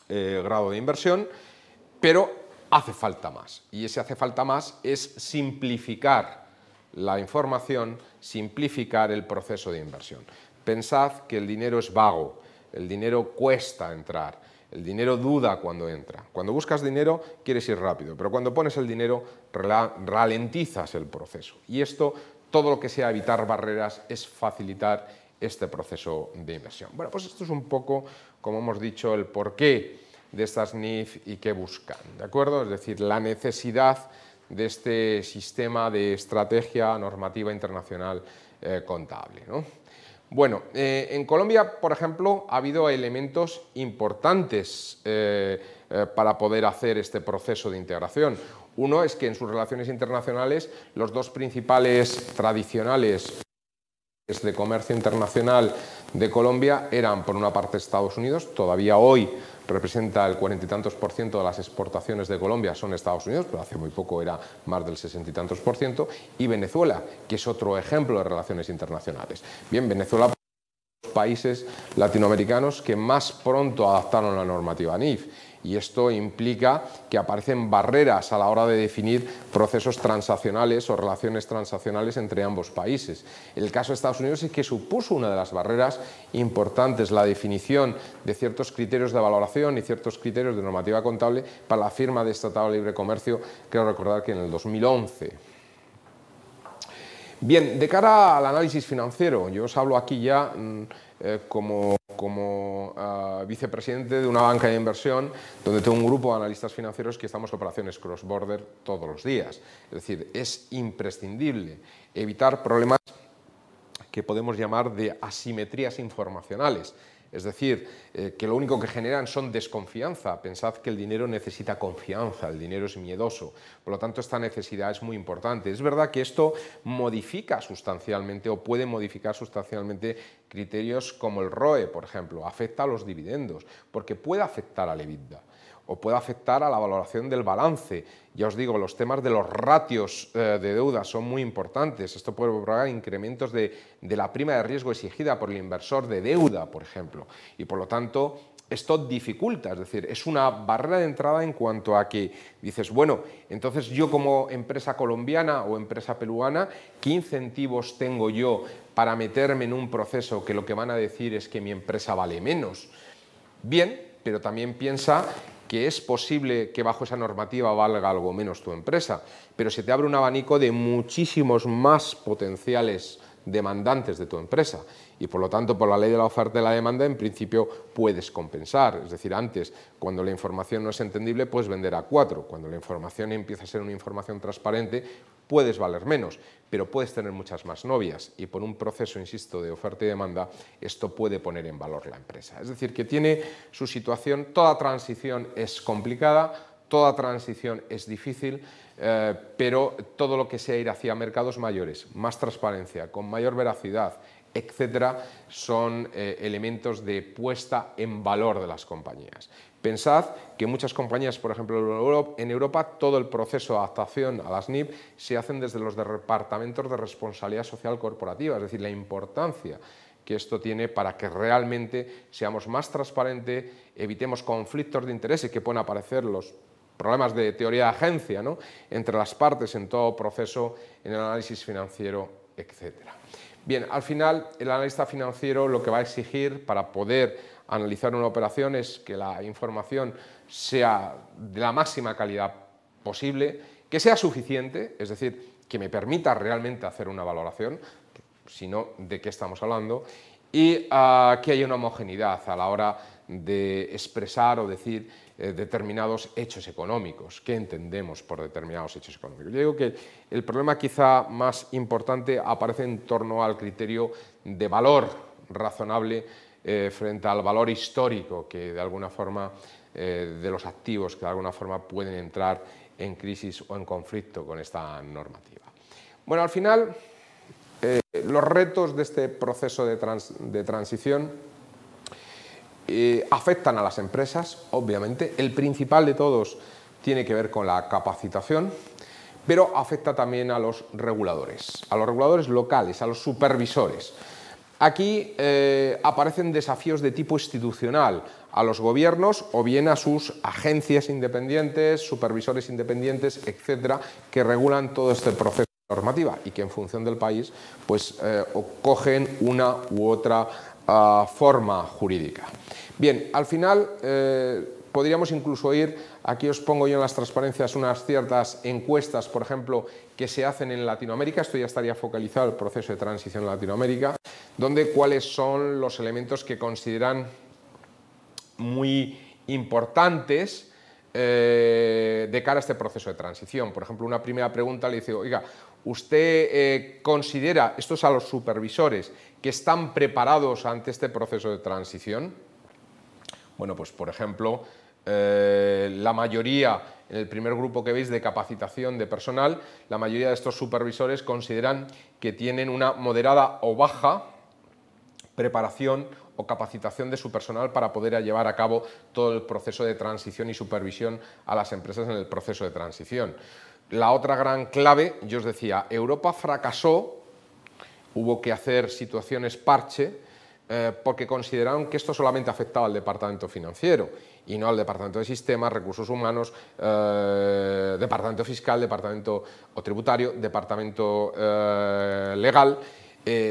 eh, grado de inversión, pero hace falta más. Y ese hace falta más es simplificar la información, simplificar el proceso de inversión. Pensad que el dinero es vago, el dinero cuesta entrar. El dinero duda cuando entra. Cuando buscas dinero quieres ir rápido, pero cuando pones el dinero ralentizas el proceso. Y esto, todo lo que sea evitar barreras, es facilitar este proceso de inversión. Bueno, pues esto es un poco, como hemos dicho, el porqué de estas NIF y qué buscan, ¿de acuerdo? Es decir, la necesidad de este sistema de estrategia normativa internacional eh, contable, bueno, eh, en Colombia, por ejemplo, ha habido elementos importantes eh, eh, para poder hacer este proceso de integración. Uno es que en sus relaciones internacionales los dos principales tradicionales de comercio internacional de Colombia eran, por una parte, Estados Unidos, todavía hoy representa el cuarenta y tantos por ciento de las exportaciones de Colombia son Estados Unidos, pero hace muy poco era más del sesenta y tantos por ciento, y Venezuela, que es otro ejemplo de relaciones internacionales. Bien, Venezuela es uno de los países latinoamericanos que más pronto adaptaron la normativa NIF y esto implica que aparecen barreras a la hora de definir procesos transaccionales o relaciones transaccionales entre ambos países. El caso de Estados Unidos es que supuso una de las barreras importantes, la definición de ciertos criterios de valoración y ciertos criterios de normativa contable para la firma de este Tratado de Libre Comercio, creo recordar que en el 2011. Bien, de cara al análisis financiero, yo os hablo aquí ya mm, eh, como, ah, vicepresidente de una banca de inversión donde tengo un grupo de analistas financieros que estamos operaciones cross-border todos los días. Es decir, es imprescindible evitar problemas que podemos llamar de asimetrías informacionales. Es decir, eh, que lo único que generan son desconfianza. Pensad que el dinero necesita confianza, el dinero es miedoso. Por lo tanto, esta necesidad es muy importante. Es verdad que esto modifica sustancialmente o puede modificar sustancialmente Criterios como el ROE, por ejemplo, afecta a los dividendos, porque puede afectar a la EBITDA o puede afectar a la valoración del balance. Ya os digo, los temas de los ratios eh, de deuda son muy importantes. Esto puede provocar incrementos de, de la prima de riesgo exigida por el inversor de deuda, por ejemplo. Y por lo tanto, esto dificulta, es decir, es una barrera de entrada en cuanto a que dices, bueno, entonces yo como empresa colombiana o empresa peruana, ¿qué incentivos tengo yo para meterme en un proceso que lo que van a decir es que mi empresa vale menos. Bien, pero también piensa que es posible que bajo esa normativa valga algo menos tu empresa, pero se te abre un abanico de muchísimos más potenciales demandantes de tu empresa y por lo tanto por la ley de la oferta y la demanda en principio puedes compensar, es decir, antes cuando la información no es entendible puedes vender a cuatro, cuando la información empieza a ser una información transparente puedes valer menos, pero puedes tener muchas más novias y por un proceso, insisto, de oferta y demanda, esto puede poner en valor la empresa. Es decir, que tiene su situación, toda transición es complicada, toda transición es difícil, eh, pero todo lo que sea ir hacia mercados mayores, más transparencia, con mayor veracidad, etcétera, son eh, elementos de puesta en valor de las compañías. Pensad que muchas compañías, por ejemplo en Europa, todo el proceso de adaptación a las NIP se hacen desde los departamentos de responsabilidad social corporativa, es decir, la importancia que esto tiene para que realmente seamos más transparentes, evitemos conflictos de intereses que pueden aparecer los problemas de teoría de agencia entre las partes en todo proceso, en el análisis financiero, etc. Bien, al final el analista financiero lo que va a exigir para poder analizar una operación es que la información sea de la máxima calidad posible, que sea suficiente, es decir, que me permita realmente hacer una valoración, si no, ¿de qué estamos hablando? Y ah, que haya una homogeneidad a la hora de expresar o decir eh, determinados hechos económicos. ¿Qué entendemos por determinados hechos económicos? Yo digo que el problema quizá más importante aparece en torno al criterio de valor razonable eh, frente al valor histórico que de alguna forma eh, de los activos que de alguna forma pueden entrar en crisis o en conflicto con esta normativa. Bueno, al final, eh, los retos de este proceso de transición afectan a las empresas, obviamente. El principal de todos tiene que ver con la capacitación, pero afecta también a los reguladores, a los reguladores locales, a los supervisores Aquí eh, aparecen desafíos de tipo institucional a los gobiernos o bien a sus agencias independientes, supervisores independientes, etcétera, que regulan todo este proceso normativa y que en función del país pues eh, cogen una u otra ah, forma jurídica. Bien, al final eh, podríamos incluso ir Aquí os pongo yo en las transparencias unas ciertas encuestas, por ejemplo, que se hacen en Latinoamérica, esto ya estaría focalizado el proceso de transición en Latinoamérica, donde cuáles son los elementos que consideran muy importantes eh, de cara a este proceso de transición. Por ejemplo, una primera pregunta le dice, oiga, ¿usted eh, considera, estos a los supervisores, que están preparados ante este proceso de transición? Bueno, pues por ejemplo, eh, la mayoría, en el primer grupo que veis de capacitación de personal, la mayoría de estos supervisores consideran que tienen una moderada o baja preparación o capacitación de su personal para poder llevar a cabo todo el proceso de transición y supervisión a las empresas en el proceso de transición. La otra gran clave, yo os decía, Europa fracasó, hubo que hacer situaciones parche, eh, porque consideraron que esto solamente afectaba al departamento financiero y no al departamento de sistemas, recursos humanos, eh, departamento fiscal, departamento o tributario, departamento eh, legal.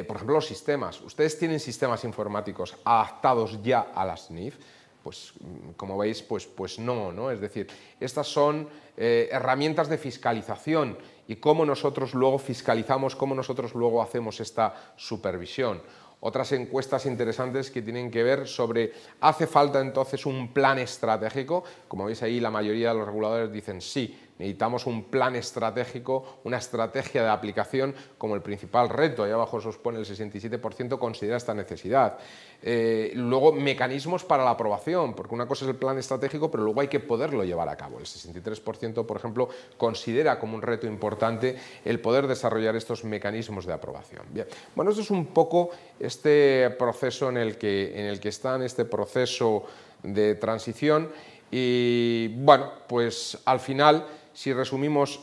por ejemplo, los sistemas. ¿Ustedes tienen sistemas informáticos adaptados ya a las NIF? Pues mm, como veis, pues, pues no, no, Es decir, estas son herramientas de fiscalización y cómo nosotros luego fiscalizamos, cómo nosotros luego hacemos esta supervisión otras encuestas interesantes que tienen que ver sobre hace falta entonces un plan estratégico. Como veis ahí, la mayoría de los reguladores dicen sí, Necesitamos un plan estratégico, una estrategia de aplicación como el principal reto. Allá abajo se os pone el 67% considera esta necesidad. Eh, luego, mecanismos para la aprobación, porque una cosa es el plan estratégico, pero luego hay que poderlo llevar a cabo. El 63%, por ejemplo, considera como un reto importante el poder desarrollar estos mecanismos de aprobación. Bien. Bueno, esto es un poco este proceso en el que, en el que están, este proceso de transición. Y bueno, pues al final si resumimos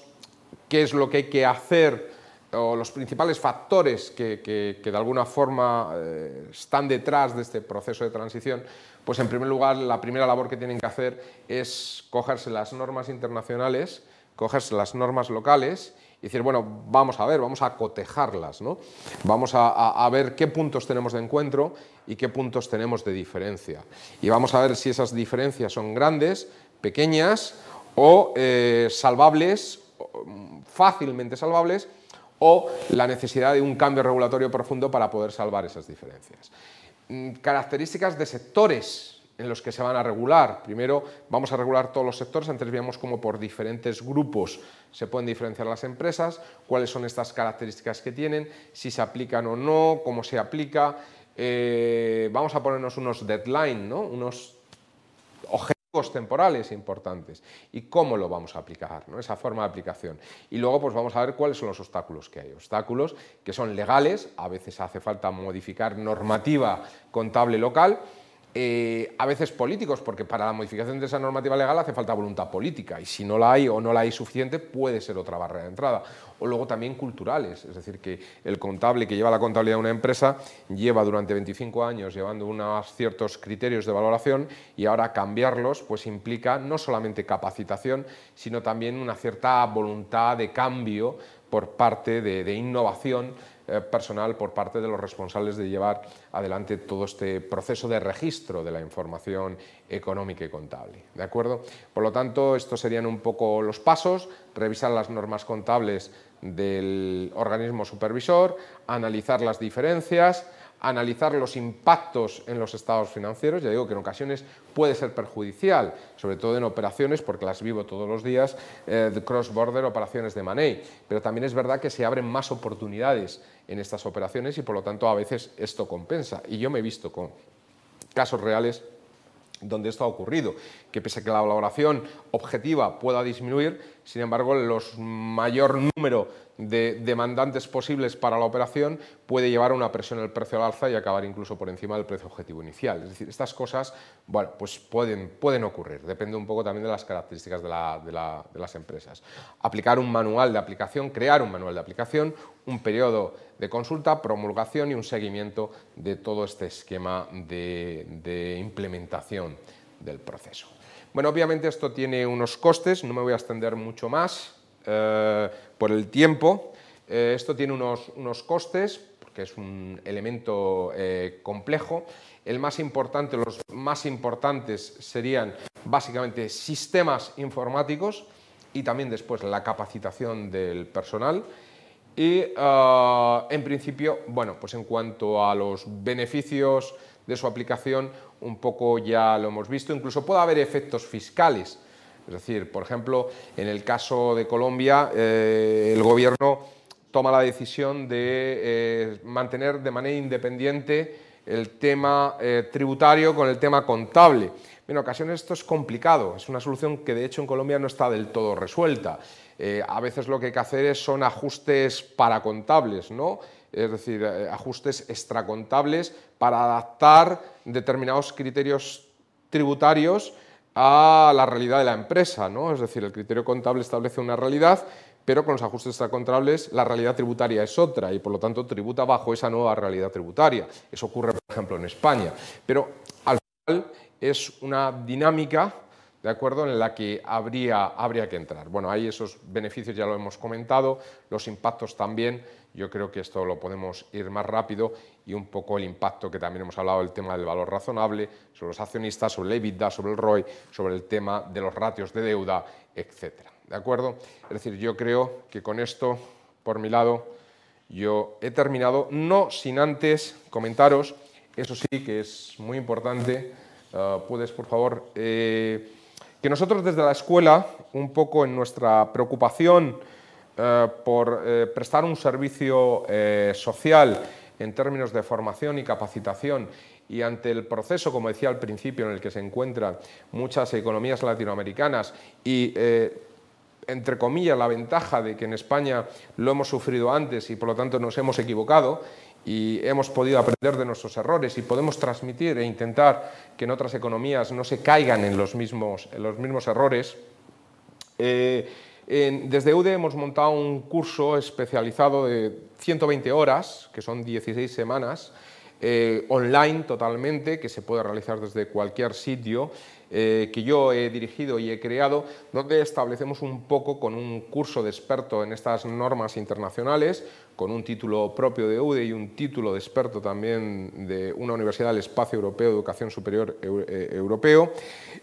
qué es lo que hay que hacer o los principales factores que, de alguna forma eh, están detrás de este proceso de transición, pues en primer lugar la primera labor que tienen que hacer es cogerse las normas internacionales, cogerse las normas locales y decir, bueno, vamos a ver, vamos a cotejarlas, ¿no? vamos a, ver qué puntos tenemos de encuentro y qué puntos tenemos de diferencia. Y vamos a ver si esas diferencias son grandes, pequeñas o eh, salvables, mm, fácilmente salvables, o la necesidad de un cambio regulatorio profundo para poder salvar esas diferencias. Mm, características de sectores en los que se van a regular. Primero, vamos a regular todos los sectores. Antes veíamos cómo por diferentes grupos se pueden diferenciar las empresas, cuáles son estas características que tienen, si se aplican o no, cómo se aplica. Eh, vamos a ponernos unos deadlines, ¿no? unos objetivos temporales importantes y cómo lo vamos a aplicar, esa forma de aplicación. Y luego pues vamos a ver cuáles son los obstáculos que hay. Obstáculos que son legales, a veces hace falta modificar normativa contable local, eh, a veces políticos, porque para la modificación de esa normativa legal hace falta voluntad política y si no la hay o no la hay suficiente puede ser otra barrera de entrada. O luego también culturales, es decir, que el contable que lleva la contabilidad de una empresa lleva durante 25 años llevando unos ciertos criterios de valoración y ahora cambiarlos pues implica no solamente capacitación, sino también una cierta voluntad de cambio por parte de innovación eh, personal por parte de los responsables de llevar adelante todo este proceso de registro de la información económica y contable. ¿De acuerdo? Por lo tanto, estos serían un poco los pasos, revisar las normas contables del organismo supervisor, analizar las diferencias, analizar los impactos en los estados financieros. Ya digo que en ocasiones puede ser perjudicial, sobre todo en operaciones, porque las vivo todos los días, eh, de cross-border, operaciones de money. Pero también es verdad que se abren más oportunidades en estas operaciones y por lo tanto a veces esto compensa. Y yo me he visto con casos reales donde esto ha ocurrido, que pese a que la valoración objetiva pueda disminuir, sin embargo, el mayor número de demandantes posibles para la operación puede llevar a una presión en el precio al alza y acabar incluso por encima del precio objetivo inicial. Es decir, estas cosas bueno, pues pueden, pueden ocurrir, depende un poco también de las características de, las empresas. Aplicar un manual de aplicación, crear un manual de aplicación, un periodo de consulta, promulgación y un seguimiento de todo este esquema de, implementación del proceso. Bueno, obviamente esto tiene unos costes, no me voy a extender mucho más. Eh, por el tiempo. Eh, esto tiene unos, costes, porque es un elemento eh, complejo. El más importante, los más importantes serían básicamente sistemas informáticos y también después la capacitación del personal. Y ah, en principio, bueno, pues en cuanto a los beneficios de su aplicación, un poco ya lo hemos visto, incluso puede haber efectos fiscales es decir, por ejemplo, en el caso de Colombia, eh, el gobierno toma la decisión de eh, mantener de manera independiente el tema eh, tributario con el tema contable. En ocasiones esto es complicado, es una solución que de hecho en Colombia no está del todo resuelta. a veces lo que hay que hacer son ajustes para contables, es decir, ajustes extracontables para adaptar determinados criterios tributarios a la realidad de la empresa, ¿no? Es decir, el criterio contable establece una realidad, pero con los ajustes extracontables la realidad tributaria es otra y por lo tanto tributa bajo esa nueva realidad tributaria. Eso ocurre, por ejemplo, en España. Pero al final es una dinámica ¿de acuerdo? en la que habría, habría que entrar. Bueno, ahí esos beneficios ya lo hemos comentado, los impactos también, yo creo que esto lo podemos ir más rápido y un poco el impacto que también hemos hablado, del tema del valor razonable, sobre los accionistas, sobre la EBITDA, sobre el ROI, sobre el tema de los ratios de deuda, etc. ¿De acuerdo? Es decir, yo creo que con esto, por mi lado, yo he terminado, no sin antes comentaros, eso sí que es muy importante, eh, puedes por favor... Eh, que nosotros desde la escuela, un poco en nuestra preocupación eh, por eh, prestar un servicio eh, social en términos de formación y capacitación y ante el proceso, como decía al principio, en el que se encuentran muchas economías latinoamericanas y entre comillas, la ventaja de que en España lo hemos sufrido antes y por lo tanto nos hemos equivocado y hemos podido aprender de nuestros errores y podemos transmitir e intentar que en otras economías no se caigan en los mismos, en los mismos errores. Eh, desde UDE hemos montado un curso especializado de 120 horas, que son 16 semanas, eh, online totalmente, que se puede realizar desde cualquier sitio, eh, que yo he dirigido y he creado, donde establecemos un poco con un curso de experto en estas normas internacionales, con un título propio de UDE y un título de experto también de una universidad del Espacio Europeo de Educación Superior eh, Europeo,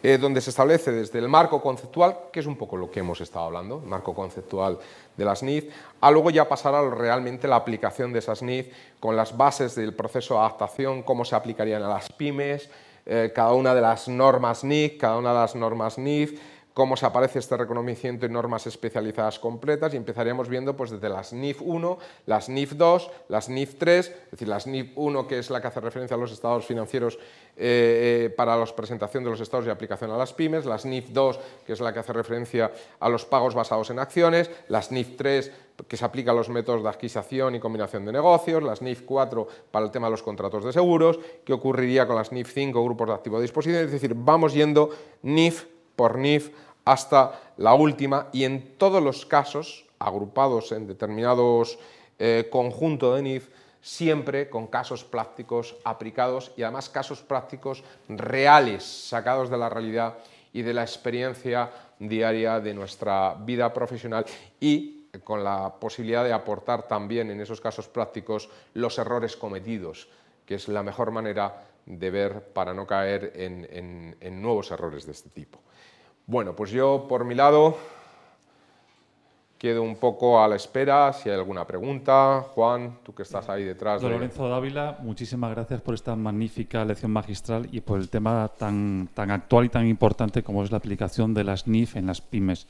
eh, donde se establece desde el marco conceptual, que es un poco lo que hemos estado hablando, marco conceptual de las NIF, a luego ya pasar a realmente la aplicación de esas NIF con las bases del proceso de adaptación, cómo se aplicarían a las pymes, eh, cada una de las normas NIF, cada una de las normas NIF, cómo se aparece este reconocimiento y normas especializadas completas y empezaríamos viendo pues, desde las NIF 1, las NIF 2, las NIF 3, es decir, las NIF 1 que es la que hace referencia a los estados financieros para la presentación de los estados y aplicación a las pymes, las NIF 2 que es la que hace referencia a los pagos basados en acciones, las NIF 3 que se aplica a los métodos de adquisición y combinación de negocios, las NIF 4 para el tema de los contratos de seguros, qué ocurriría con las NIF 5, grupos de activo de disposición, es decir, vamos yendo NIF por NIF hasta la última y en todos los casos, agrupados en determinados eh, conjuntos de NIF, siempre con casos prácticos aplicados y además casos prácticos reales, sacados de la realidad y de la experiencia diaria de nuestra vida profesional y con la posibilidad de aportar también en esos casos prácticos los errores cometidos, que es la mejor manera de ver para no caer en nuevos errores de este tipo. Bueno, pues yo por mi lado quedo un poco a la espera si hay alguna pregunta. Juan, tú que estás ahí detrás. Lorenzo Dávila, muchísimas gracias por esta magnífica lección magistral y por el tema tan, actual y tan importante como es la aplicación de las NIF en las pymes.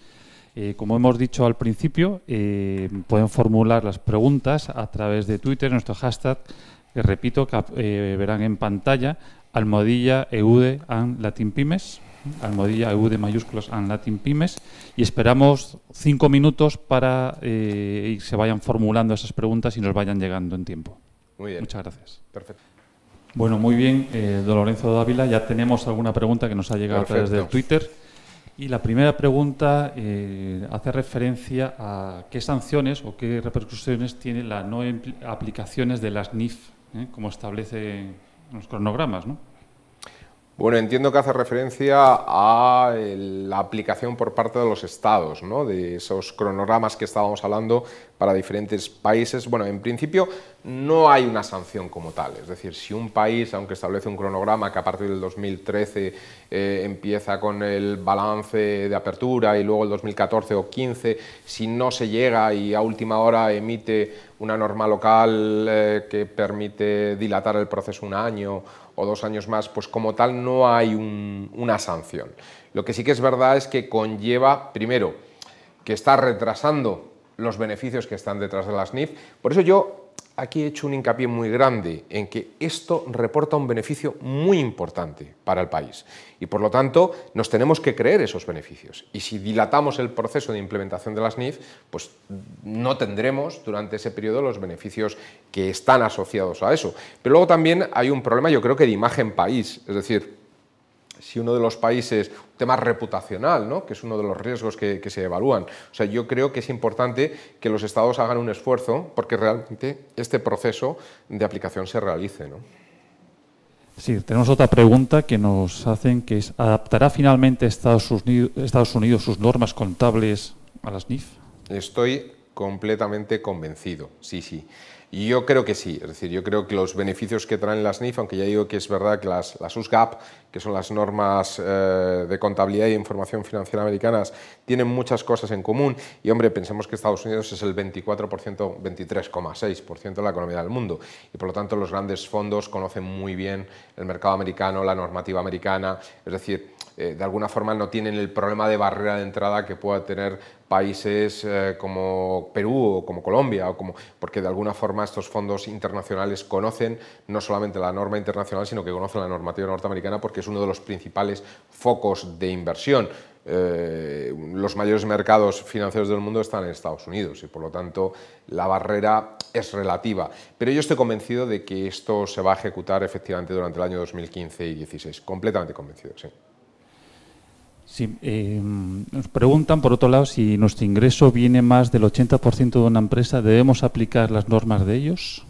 Eh, como hemos dicho al principio, eh, pueden formular las preguntas a través de Twitter, nuestro hashtag, que repito, que eh, verán en pantalla, almohadilla EUDE and almodilla EU de mayúsculas and Latin Pymes, y esperamos cinco minutos para que eh, se vayan formulando esas preguntas y nos vayan llegando en tiempo. Muy bien. Muchas gracias. Perfecto. Bueno, muy bien, eh, don Lorenzo Dávila, ya tenemos alguna pregunta que nos ha llegado a través del Twitter. Y la primera pregunta eh, hace referencia a qué sanciones o qué repercusiones tiene la no aplicaciones de las NIF, como establece los cronogramas, ¿no? Bueno, entiendo que hace referencia a la aplicación por parte de los estados, de esos cronogramas que estábamos hablando para diferentes países. Bueno, en principio no hay una sanción como tal, es decir, si un país, aunque establece un cronograma que a partir del 2013 eh, empieza con el balance de apertura y luego el 2014 o 15, si no se llega y a última hora emite una norma local eh, que permite dilatar el proceso un año o dos años más, pues como tal no hay una sanción. Lo que sí que es verdad es que conlleva, primero, que está retrasando los beneficios que están detrás de las NIF. Por eso yo aquí he hecho un hincapié muy grande en que esto reporta un beneficio muy importante para el país y por lo tanto nos tenemos que creer esos beneficios. Y si dilatamos el proceso de implementación de las NIF, pues no tendremos durante ese periodo los beneficios que están asociados a eso. Pero luego también hay un problema yo creo que de imagen país, es decir, si uno de los países, tema reputacional, ¿no? que es uno de los riesgos que, se evalúan. O sea, yo creo que es importante que los estados hagan un esfuerzo porque realmente este proceso de aplicación se realice. ¿no? Sí, tenemos otra pregunta que nos hacen, que ¿adaptará finalmente Estados Unidos sus normas contables a las NIF? Estoy completamente convencido, sí, sí yo creo que sí, es decir, yo creo que los beneficios que traen las NIF, aunque ya digo que es verdad que las, las USGAP, que son las normas eh, de contabilidad y e información financiera americanas, tienen muchas cosas en común. Y hombre, pensemos que Estados Unidos es el 24%, 23,6% de la economía del mundo. Y por lo tanto los grandes fondos conocen muy bien el mercado americano, la normativa americana, es decir, eh, de alguna forma no tienen el problema de barrera de entrada que pueda tener países eh, como Perú o como Colombia, o como, porque de alguna forma estos fondos internacionales conocen no solamente la norma internacional, sino que conocen la normativa norteamericana porque es uno de los principales focos de inversión. Eh, los mayores mercados financieros del mundo están en Estados Unidos y por lo tanto la barrera es relativa. Pero yo estoy convencido de que esto se va a ejecutar efectivamente durante el año 2015 y 2016, completamente convencido, sí. Sí, em, nos preguntan, por otro lado, si nuestro ingreso viene más del 80% de una empresa, ¿debemos aplicar las normas de ellos?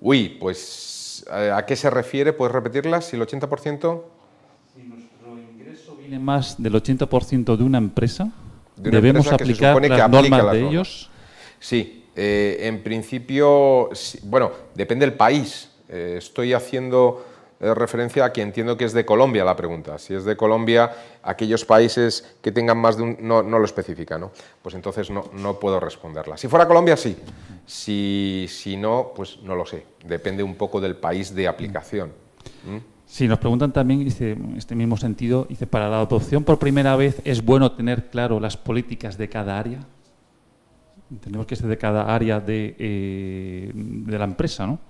Uy, pues ¿a qué se refiere? ¿Puedes repetirlas? Si el 80%... Si nuestro ingreso viene más del 80% de una empresa, ¿debemos aplicar las normas de ellos? Sí, eh, en principio, bueno, depende del país. Eh, estoy haciendo eh, referencia a que entiendo que es de Colombia la pregunta. Si es de Colombia, aquellos países que tengan más de un... no, no lo especifica, ¿no? Pues entonces no, no puedo responderla. Si fuera Colombia, sí. Si, no, pues no lo sé. Depende un poco del país de aplicación. ¿Mm? Si nos preguntan también, dice, en este mismo sentido, dice, para la adopción por primera vez, ¿es bueno tener claro las políticas de cada área? Tenemos que ser de cada área de eh, la empresa, ¿no?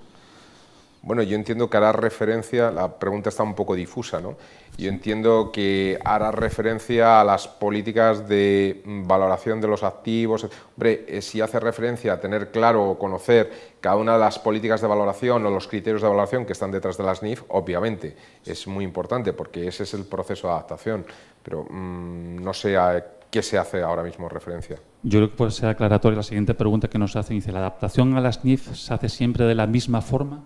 Bueno, yo entiendo que hará referencia, la pregunta está un poco difusa, ¿no? Yo entiendo que hará referencia a las políticas de valoración de los activos. Hombre, eh, si hace referencia a tener claro o conocer cada una de las políticas de valoración o los criterios de valoración que están detrás de las NIF, obviamente es muy importante porque ese es el proceso de adaptación. Pero mm, no sé a qué se hace ahora mismo referencia. Yo creo que puede ser aclaratoria la siguiente pregunta que nos hacen. Dice, ¿la adaptación a las NIF se hace siempre de la misma forma?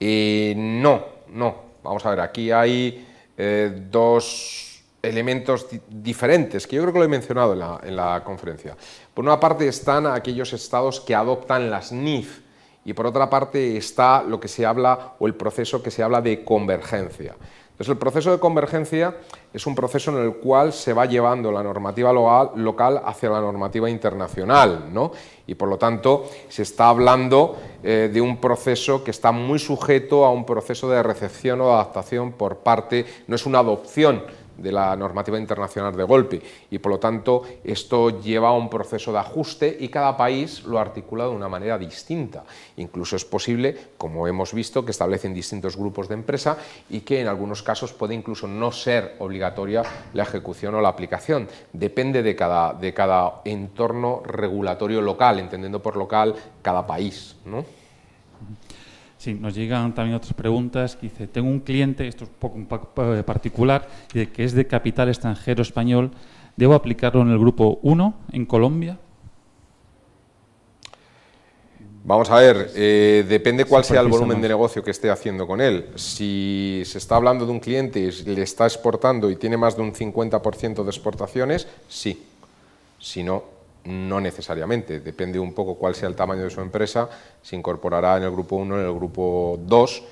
Eh, no, no. Vamos a ver, aquí hay eh, dos elementos diferentes que yo creo que lo he mencionado en la, conferencia. Por una parte están aquellos estados que adoptan las NIF y por otra parte está lo que se habla o el proceso que se habla de convergencia. Entonces, el proceso de convergencia es un proceso en el cual se va llevando la normativa local hacia la normativa internacional, ¿no? Y por lo tanto, se está hablando eh, de un proceso que está muy sujeto a un proceso de recepción o adaptación por parte, no es una adopción, de la normativa internacional de golpe y por lo tanto esto lleva a un proceso de ajuste y cada país lo articula de una manera distinta. Incluso es posible, como hemos visto, que establecen distintos grupos de empresa y que en algunos casos puede incluso no ser obligatoria la ejecución o la aplicación. Depende de cada, de cada entorno regulatorio local, entendiendo por local cada país. ¿no? Sí, nos llegan también otras preguntas dice, tengo un cliente, esto es un poco, eh, particular, que es de capital extranjero español, ¿debo aplicarlo en el grupo 1 en Colombia? Vamos a ver, eh, depende cuál sea el volumen de negocio que esté haciendo con él. Si se está hablando de un cliente y le está exportando y tiene más de un 50% de exportaciones, sí. Si no, no necesariamente, depende un poco cuál sea el tamaño de su empresa, se incorporará en el grupo 1, en el grupo 2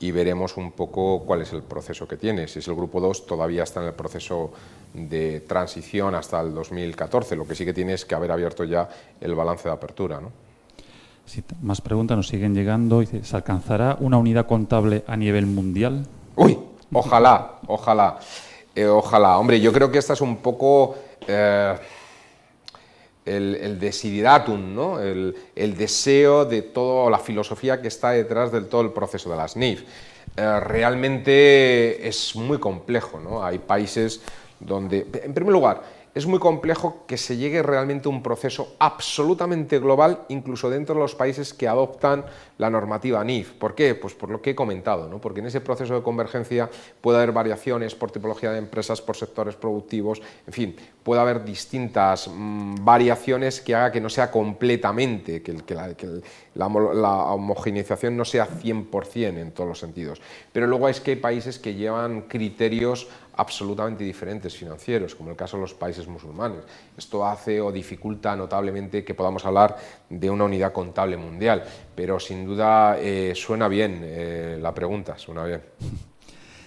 y veremos un poco cuál es el proceso que tiene. Si es el grupo 2, todavía está en el proceso de transición hasta el 2014, lo que sí que tiene es que haber abierto ya el balance de apertura. ¿no? más preguntas nos siguen llegando. ¿se alcanzará una unidad contable a nivel mundial? Uy, ojalá, ojalá, eh, ojalá. Hombre, yo creo que esta es un poco... Eh, el, desideratum, el, deseo de toda la filosofía que está detrás del todo el proceso de las NIF. Eh, realmente es muy complejo, ¿no? Hay países donde, en primer lugar, es muy complejo que se llegue realmente a un proceso absolutamente global, incluso dentro de los países que adoptan la normativa NIF. ¿Por qué? Pues por lo que he comentado, ¿no? porque en ese proceso de convergencia puede haber variaciones por tipología de empresas, por sectores productivos, en fin, puede haber distintas mm, variaciones que haga que no sea completamente, que, la, la, homogeneización no sea 100% en todos los sentidos. Pero luego es que hay países que llevan criterios absolutamente diferentes financieros, como el caso de los países musulmanes. Esto hace o dificulta notablemente que podamos hablar de una unidad contable mundial, pero sin duda eh, suena bien eh, la pregunta, suena bien.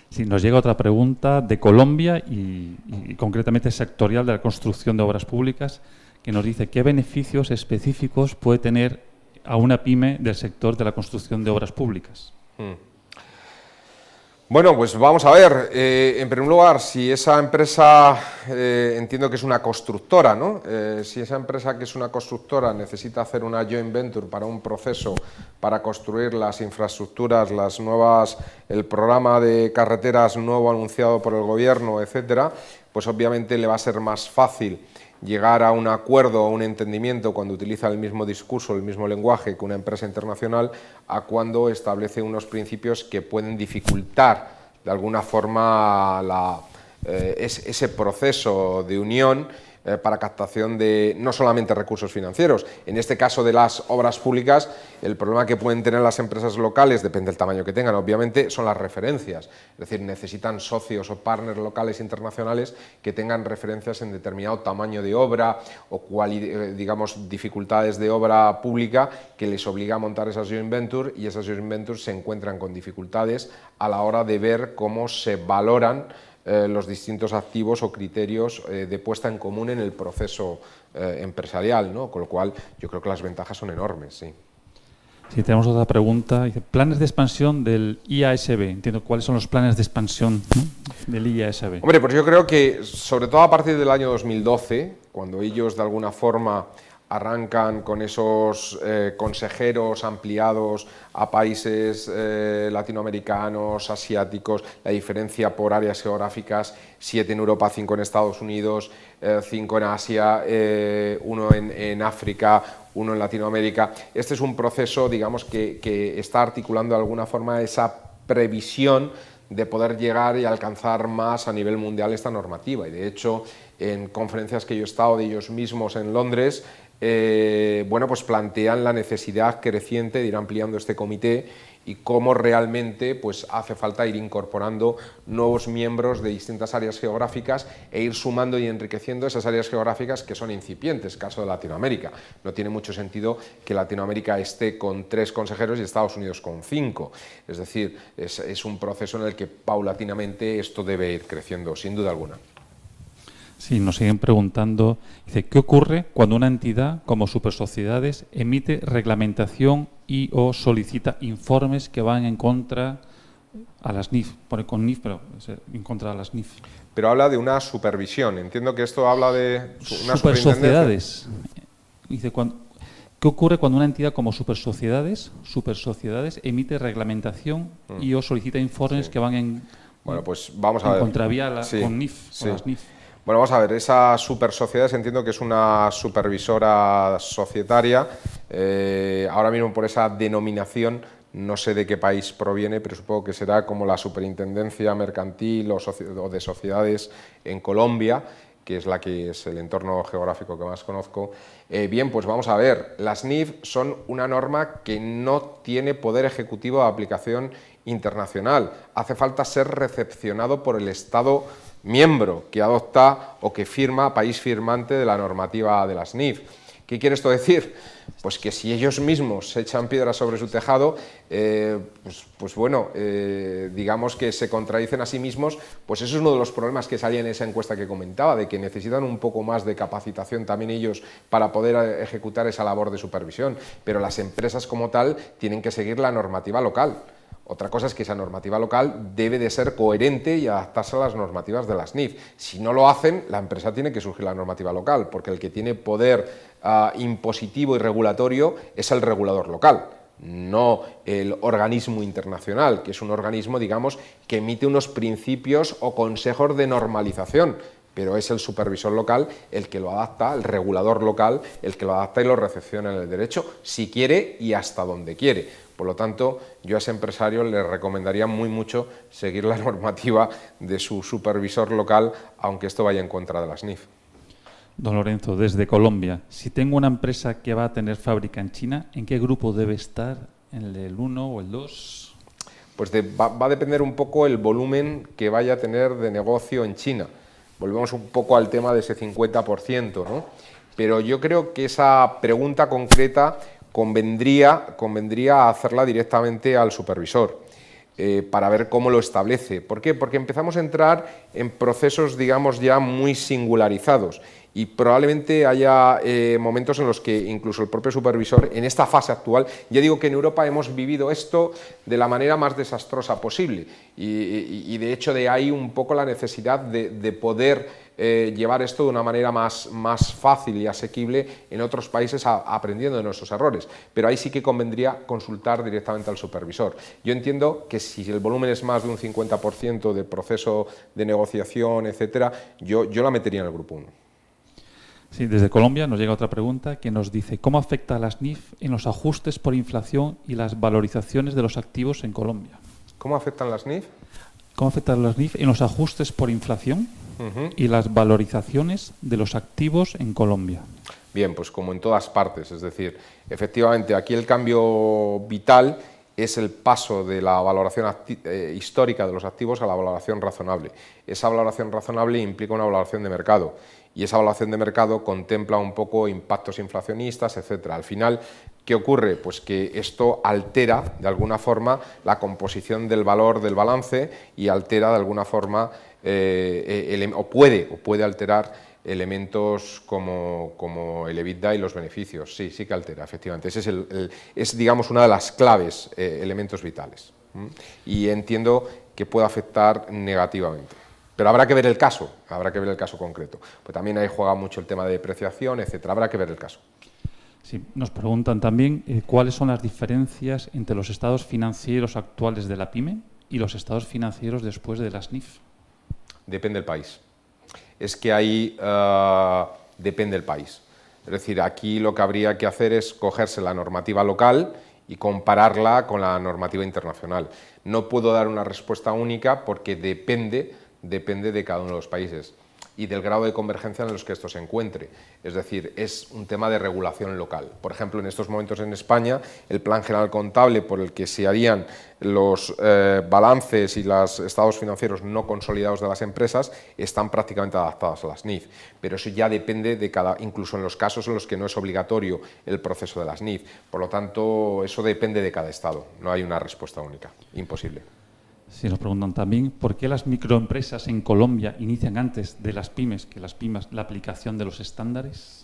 Sí, nos llega otra pregunta de Colombia y, concretamente sectorial de la construcción de obras públicas, que nos dice qué beneficios específicos puede tener a una pyme del sector de la construcción de obras públicas. Mm. Bueno, pues vamos a ver, eh, en primer lugar, si esa empresa, eh, entiendo que es una constructora, ¿no? Eh, si esa empresa que es una constructora necesita hacer una joint venture para un proceso, para construir las infraestructuras, las nuevas, el programa de carreteras nuevo anunciado por el gobierno, etcétera, pues obviamente le va a ser más fácil llegar a un acuerdo o un entendimiento cuando utiliza el mismo discurso, el mismo lenguaje que una empresa internacional, a cuando establece unos principios que pueden dificultar de alguna forma eh, ese proceso de unión eh, para captación de no solamente recursos financieros. En este caso de las obras públicas, el problema que pueden tener las empresas locales, depende del tamaño que tengan, obviamente, son las referencias. Es decir, necesitan socios o partners locales internacionales que tengan referencias en determinado tamaño de obra o eh, digamos dificultades de obra pública que les obliga a montar esas joint ventures y esas joint ventures se encuentran con dificultades a la hora de ver cómo se valoran eh, los distintos activos o criterios eh, de puesta en común en el proceso eh, empresarial, ¿no? con lo cual yo creo que las ventajas son enormes. Sí. Sí, tenemos otra pregunta. planes de expansión del IASB. Entiendo, ¿cuáles son los planes de expansión del IASB? Hombre, pues yo creo que sobre todo a partir del año 2012, cuando ellos de alguna forma arrancan con esos eh, consejeros ampliados a países eh, latinoamericanos, asiáticos, la diferencia por áreas geográficas, siete en Europa, cinco en Estados Unidos, eh, cinco en Asia, uno en, África, uno en Latinoamérica. Este es un proceso, digamos, que, que está articulando de alguna forma esa previsión de poder llegar y alcanzar más a nivel mundial esta normativa. Y de hecho, en conferencias que yo he estado de ellos mismos en Londres, eh, bueno, pues plantean la necesidad creciente de ir ampliando este comité y cómo realmente pues, hace falta ir incorporando nuevos miembros de distintas áreas geográficas e ir sumando y enriqueciendo esas áreas geográficas que son incipientes, caso de Latinoamérica. No tiene mucho sentido que Latinoamérica esté con tres consejeros y Estados Unidos con cinco. Es decir, es un proceso en el que paulatinamente esto debe ir creciendo, sin duda alguna. Sí, nos siguen preguntando, dice, ¿qué ocurre cuando una entidad como Supersociedades emite reglamentación y o solicita informes que van en contra a las NIF, Pone con NIF, pero en contra de las NIF? Pero habla de una supervisión, entiendo que esto habla de una Supersociedades. Dice, cuando, ¿Qué ocurre cuando una entidad como Supersociedades, Supersociedades emite reglamentación mm. y o solicita informes que van en, bueno, pues vamos a ver. contravía las NIF? Bueno, vamos a ver, esa super sociedad entiendo que es una supervisora societaria. Eh, ahora mismo por esa denominación no sé de qué país proviene, pero supongo que será como la superintendencia mercantil o, de sociedades en Colombia que es la que es el entorno geográfico que más conozco. Eh, bien, pues vamos a ver, las NIF son una norma que no tiene poder ejecutivo de aplicación internacional. Hace falta ser recepcionado por el Estado miembro que adopta o que firma, país firmante de la normativa de las NIF. ¿Qué quiere esto decir? Pues que si ellos mismos se echan piedras sobre su tejado, eh, pues, pues, bueno, eh, digamos que se contradicen a sí mismos, pues eso es uno de los problemas que salía en esa encuesta que comentaba, de que necesitan un poco más de capacitación también ellos para poder eh, ejecutar esa labor de supervisión, pero las empresas como tal tienen que seguir la normativa local. Otra cosa es que esa normativa local debe de ser coherente y adaptarse a las normativas de las NIF. Si no lo hacen, la empresa tiene que surgir la normativa local, porque el que tiene poder ah, impositivo y regulatorio es el regulador local no el organismo internacional, que es un organismo, digamos, que emite unos principios o consejos de normalización, pero es el supervisor local el que lo adapta, el regulador local el que lo adapta y lo recepciona en el derecho, si quiere y hasta donde quiere. Por lo tanto, yo a ese empresario le recomendaría muy mucho seguir la normativa de su supervisor local, aunque esto vaya en contra de las NIF. Don Lorenzo, desde Colombia, si tengo una empresa que va a tener fábrica en China, ¿en qué grupo debe estar? ¿En el 1 o el 2? Pues va, va, a depender un poco el volumen que vaya a tener de negocio en China. Volvemos un poco al tema de ese 50%, ¿no? Pero yo creo que esa pregunta concreta convendría, convendría hacerla directamente al supervisor. Eh, para ver cómo lo establece. ¿Por qué? Porque empezamos a entrar en procesos, digamos, ya muy singularizados y probablemente haya eh, momentos en los que incluso el propio supervisor, en esta fase actual, ya digo que en Europa hemos vivido esto de la manera más desastrosa posible y, de hecho de ahí un poco la necesidad de poder eh, llevar esto de una manera más, fácil y asequible en otros países aprendiendo de nuestros errores. Pero ahí sí que convendría consultar directamente al supervisor. Yo entiendo que si el volumen es más de un 50% del proceso de negociación, etcétera, yo, yo la metería en el grupo 1. Sí, desde Colombia nos llega otra pregunta que nos dice ¿cómo afecta a las NIF en los ajustes por inflación y las valorizaciones de los activos en Colombia? ¿Cómo afectan las NIF? ¿Cómo afectan las NIF en los ajustes por inflación y las valorizaciones de los activos en Colombia. Bien, pues como en todas partes, es decir, efectivamente aquí el cambio vital es el paso de la valoración eh, histórica de los activos a la valoración razonable. Esa valoración razonable implica una valoración de mercado y esa valoración de mercado contempla un poco impactos inflacionistas, etcétera. Al final, ¿qué ocurre? Pues que esto altera de alguna forma la composición del valor del balance y altera de alguna forma eh, eh, o puede o puede alterar elementos como, como, el EBITDA y los beneficios. Sí, sí que altera, efectivamente. Ese es, el, es digamos, una de las claves, eh, elementos vitales. Y entiendo que puede afectar negativamente. Pero habrá que ver el caso, habrá que ver el caso concreto. Pues también ahí juega mucho el tema de depreciación, etcétera. Habrá que ver el caso. Sí, nos preguntan también cuáles son las diferencias entre los estados financieros actuales de la PyME y los estados financieros después de las NIF. Depende del país. Es que ahí eh, depende del país. Es decir, aquí lo que habría que hacer es cogerse la normativa local y compararla con la normativa internacional. No puedo dar una respuesta única porque depende, depende de cada uno de los países y del grado de convergencia en los que esto se encuentre. Es decir, es un tema de regulación local. Por ejemplo, en estos momentos en España, el plan general contable por el que se harían los eh, balances y los estados financieros no consolidados de las empresas están prácticamente adaptados a las NIF, pero eso ya depende de cada, incluso en los casos en los que no es obligatorio el proceso de las NIF. Por lo tanto, eso depende de cada estado, no hay una respuesta única, imposible. Si nos preguntan también por qué las microempresas en Colombia inician antes de las pymes que las pymes la aplicación de los estándares.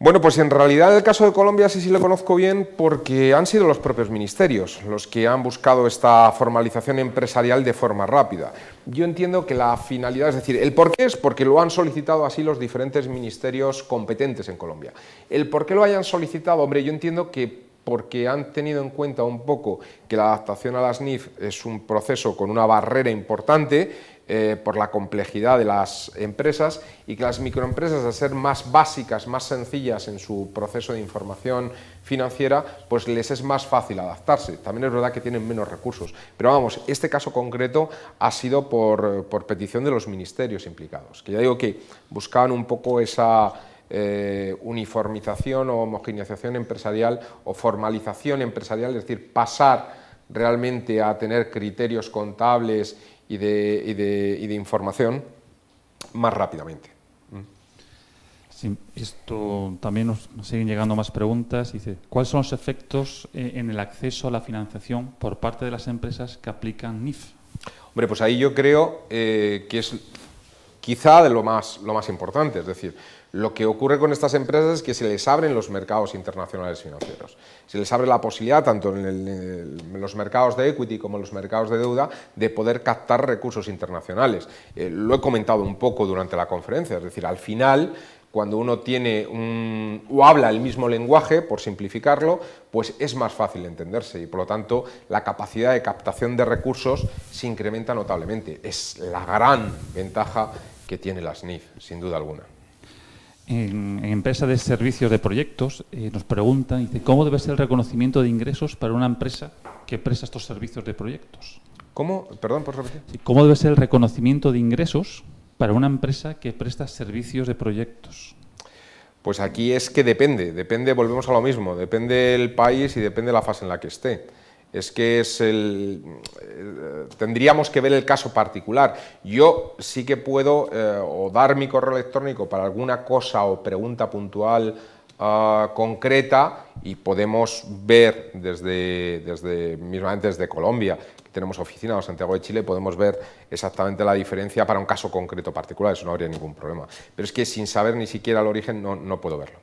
Bueno, pues en realidad el caso de Colombia sí sí lo conozco bien porque han sido los propios ministerios los que han buscado esta formalización empresarial de forma rápida. Yo entiendo que la finalidad, es decir, el por qué es porque lo han solicitado así los diferentes ministerios competentes en Colombia. El por qué lo hayan solicitado, hombre, yo entiendo que porque han tenido en cuenta un poco que la adaptación a las NIF es un proceso con una barrera importante eh, por la complejidad de las empresas y que las microempresas, al ser más básicas, más sencillas en su proceso de información financiera, pues les es más fácil adaptarse. También es verdad que tienen menos recursos. Pero vamos, este caso concreto ha sido por petición de los ministerios implicados, que ya digo que buscaban un poco esa eh, uniformización o homogeneización empresarial o formalización empresarial, es decir, pasar realmente a tener criterios contables y de, información más rápidamente. ¿Mm? esto también nos, siguen llegando más preguntas. Dice, ¿cuáles son los efectos eh, en el acceso a la financiación por parte de las empresas que aplican NIF? Hombre, pues ahí yo creo eh, que es quizá de lo más, lo más importante. Es decir, lo que ocurre con estas empresas es que se les abren los mercados internacionales financieros. Se les abre la posibilidad, tanto en, los mercados de equity como en los mercados de deuda, de poder captar recursos internacionales. Eh, lo he comentado un poco durante la conferencia, es decir, al final cuando uno tiene un, o habla el mismo lenguaje, por simplificarlo, pues es más fácil entenderse y por lo tanto la capacidad de captación de recursos se incrementa notablemente. Es la gran ventaja que tiene la SNIF, sin duda alguna en, Empresa de servicios de proyectos eh, nos preguntan, dice, ¿cómo debe ser el reconocimiento de ingresos para una empresa que presta estos servicios de proyectos? ¿Cómo? Perdón por repetir. ¿Cómo debe ser el reconocimiento de ingresos para una empresa que presta servicios de proyectos? Pues aquí es que depende, depende, volvemos a lo mismo, depende el país y depende la fase en la que esté. Es que es el, eh, tendríamos que ver el caso particular. Yo sí que puedo eh, dar mi correo electrónico para alguna cosa o pregunta puntual ah, concreta y podemos ver desde, desde, mismamente desde Colombia, que tenemos oficina en Santiago de Chile, podemos ver exactamente la diferencia para un caso concreto particular, eso no habría ningún problema. Pero es que sin saber ni siquiera el origen no, no puedo verlo.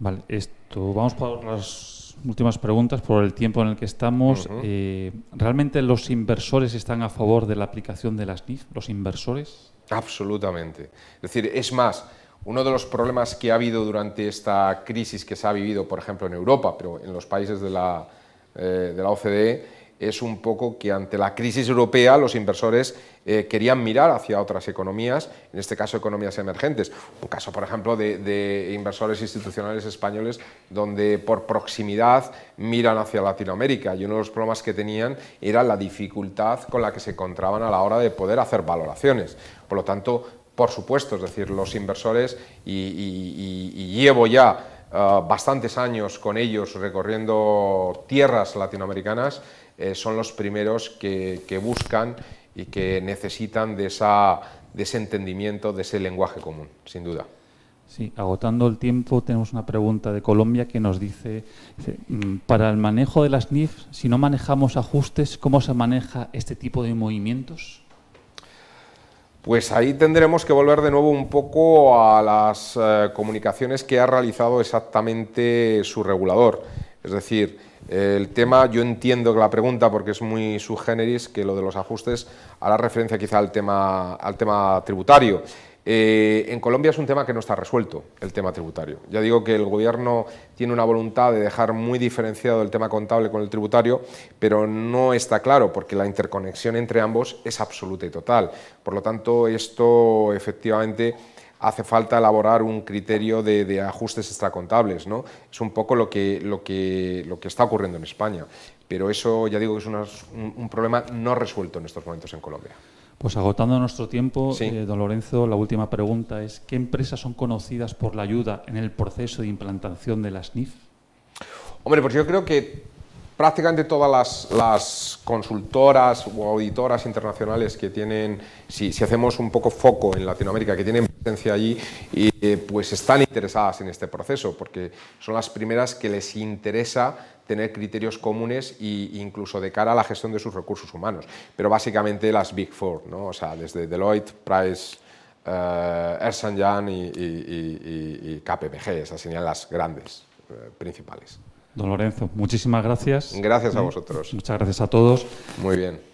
Vale, esto, vamos por las últimas preguntas por el tiempo en el que estamos. Eh, ¿Realmente los inversores están a favor de la aplicación de las NIF? ¿Los inversores? Absolutamente. Es decir, es más, uno de los problemas que ha habido durante esta crisis que se ha vivido, por ejemplo, en Europa, pero en los países de la, eh, de la OCDE, es un poco que ante la crisis europea los inversores eh, querían mirar hacia otras economías, en este caso economías emergentes. Un caso, por ejemplo, de, inversores institucionales españoles donde por proximidad miran hacia Latinoamérica y uno de los problemas que tenían era la dificultad con la que se encontraban a la hora de poder hacer valoraciones. Por lo tanto, por supuesto, es decir, los inversores, y, llevo ya ah, bastantes años con ellos recorriendo tierras latinoamericanas, eh, son los primeros que, buscan y que necesitan de, ese entendimiento, de ese lenguaje común, sin duda. Sí, agotando el tiempo, tenemos una pregunta de Colombia que nos dice, mm, para el manejo de las NIF, si no manejamos ajustes, ¿cómo se maneja este tipo de movimientos? Pues ahí tendremos que volver de nuevo un poco a las eh, comunicaciones que ha realizado exactamente su regulador. Es decir, el tema, yo entiendo que la pregunta, porque es muy subgéneris, que lo de los ajustes hará referencia quizá al tema, al tema tributario. Eh, en Colombia es un tema que no está resuelto, el tema tributario. Ya digo que el Gobierno tiene una voluntad de dejar muy diferenciado el tema contable con el tributario, pero no está claro porque la interconexión entre ambos es absoluta y total. Por lo tanto, esto efectivamente hace falta elaborar un criterio de, ajustes extracontables. ¿no? Es un poco lo que, está ocurriendo en España. Pero eso, ya digo, es un, problema no resuelto en estos momentos en Colombia. Pues agotando nuestro tiempo, eh, don Lorenzo, la última pregunta es, ¿qué empresas son conocidas por la ayuda en el proceso de implantación de las NIF? Hombre, pues yo creo que prácticamente todas las, consultoras o auditoras internacionales que tienen, si, hacemos un poco foco en Latinoamérica, que tienen presencia allí, eh, pues están interesadas en este proceso, porque son las primeras que les interesa tener criterios comunes e incluso de cara a la gestión de sus recursos humanos. Pero básicamente las Big Four, ¿no? o sea, desde Deloitte, Price, eh, y, y, esas serían las grandes, eh, principales. Don Lorenzo, muchísimas gracias. Gracias a ¿Eh? vosotros. Muchas gracias a todos. Muy bien.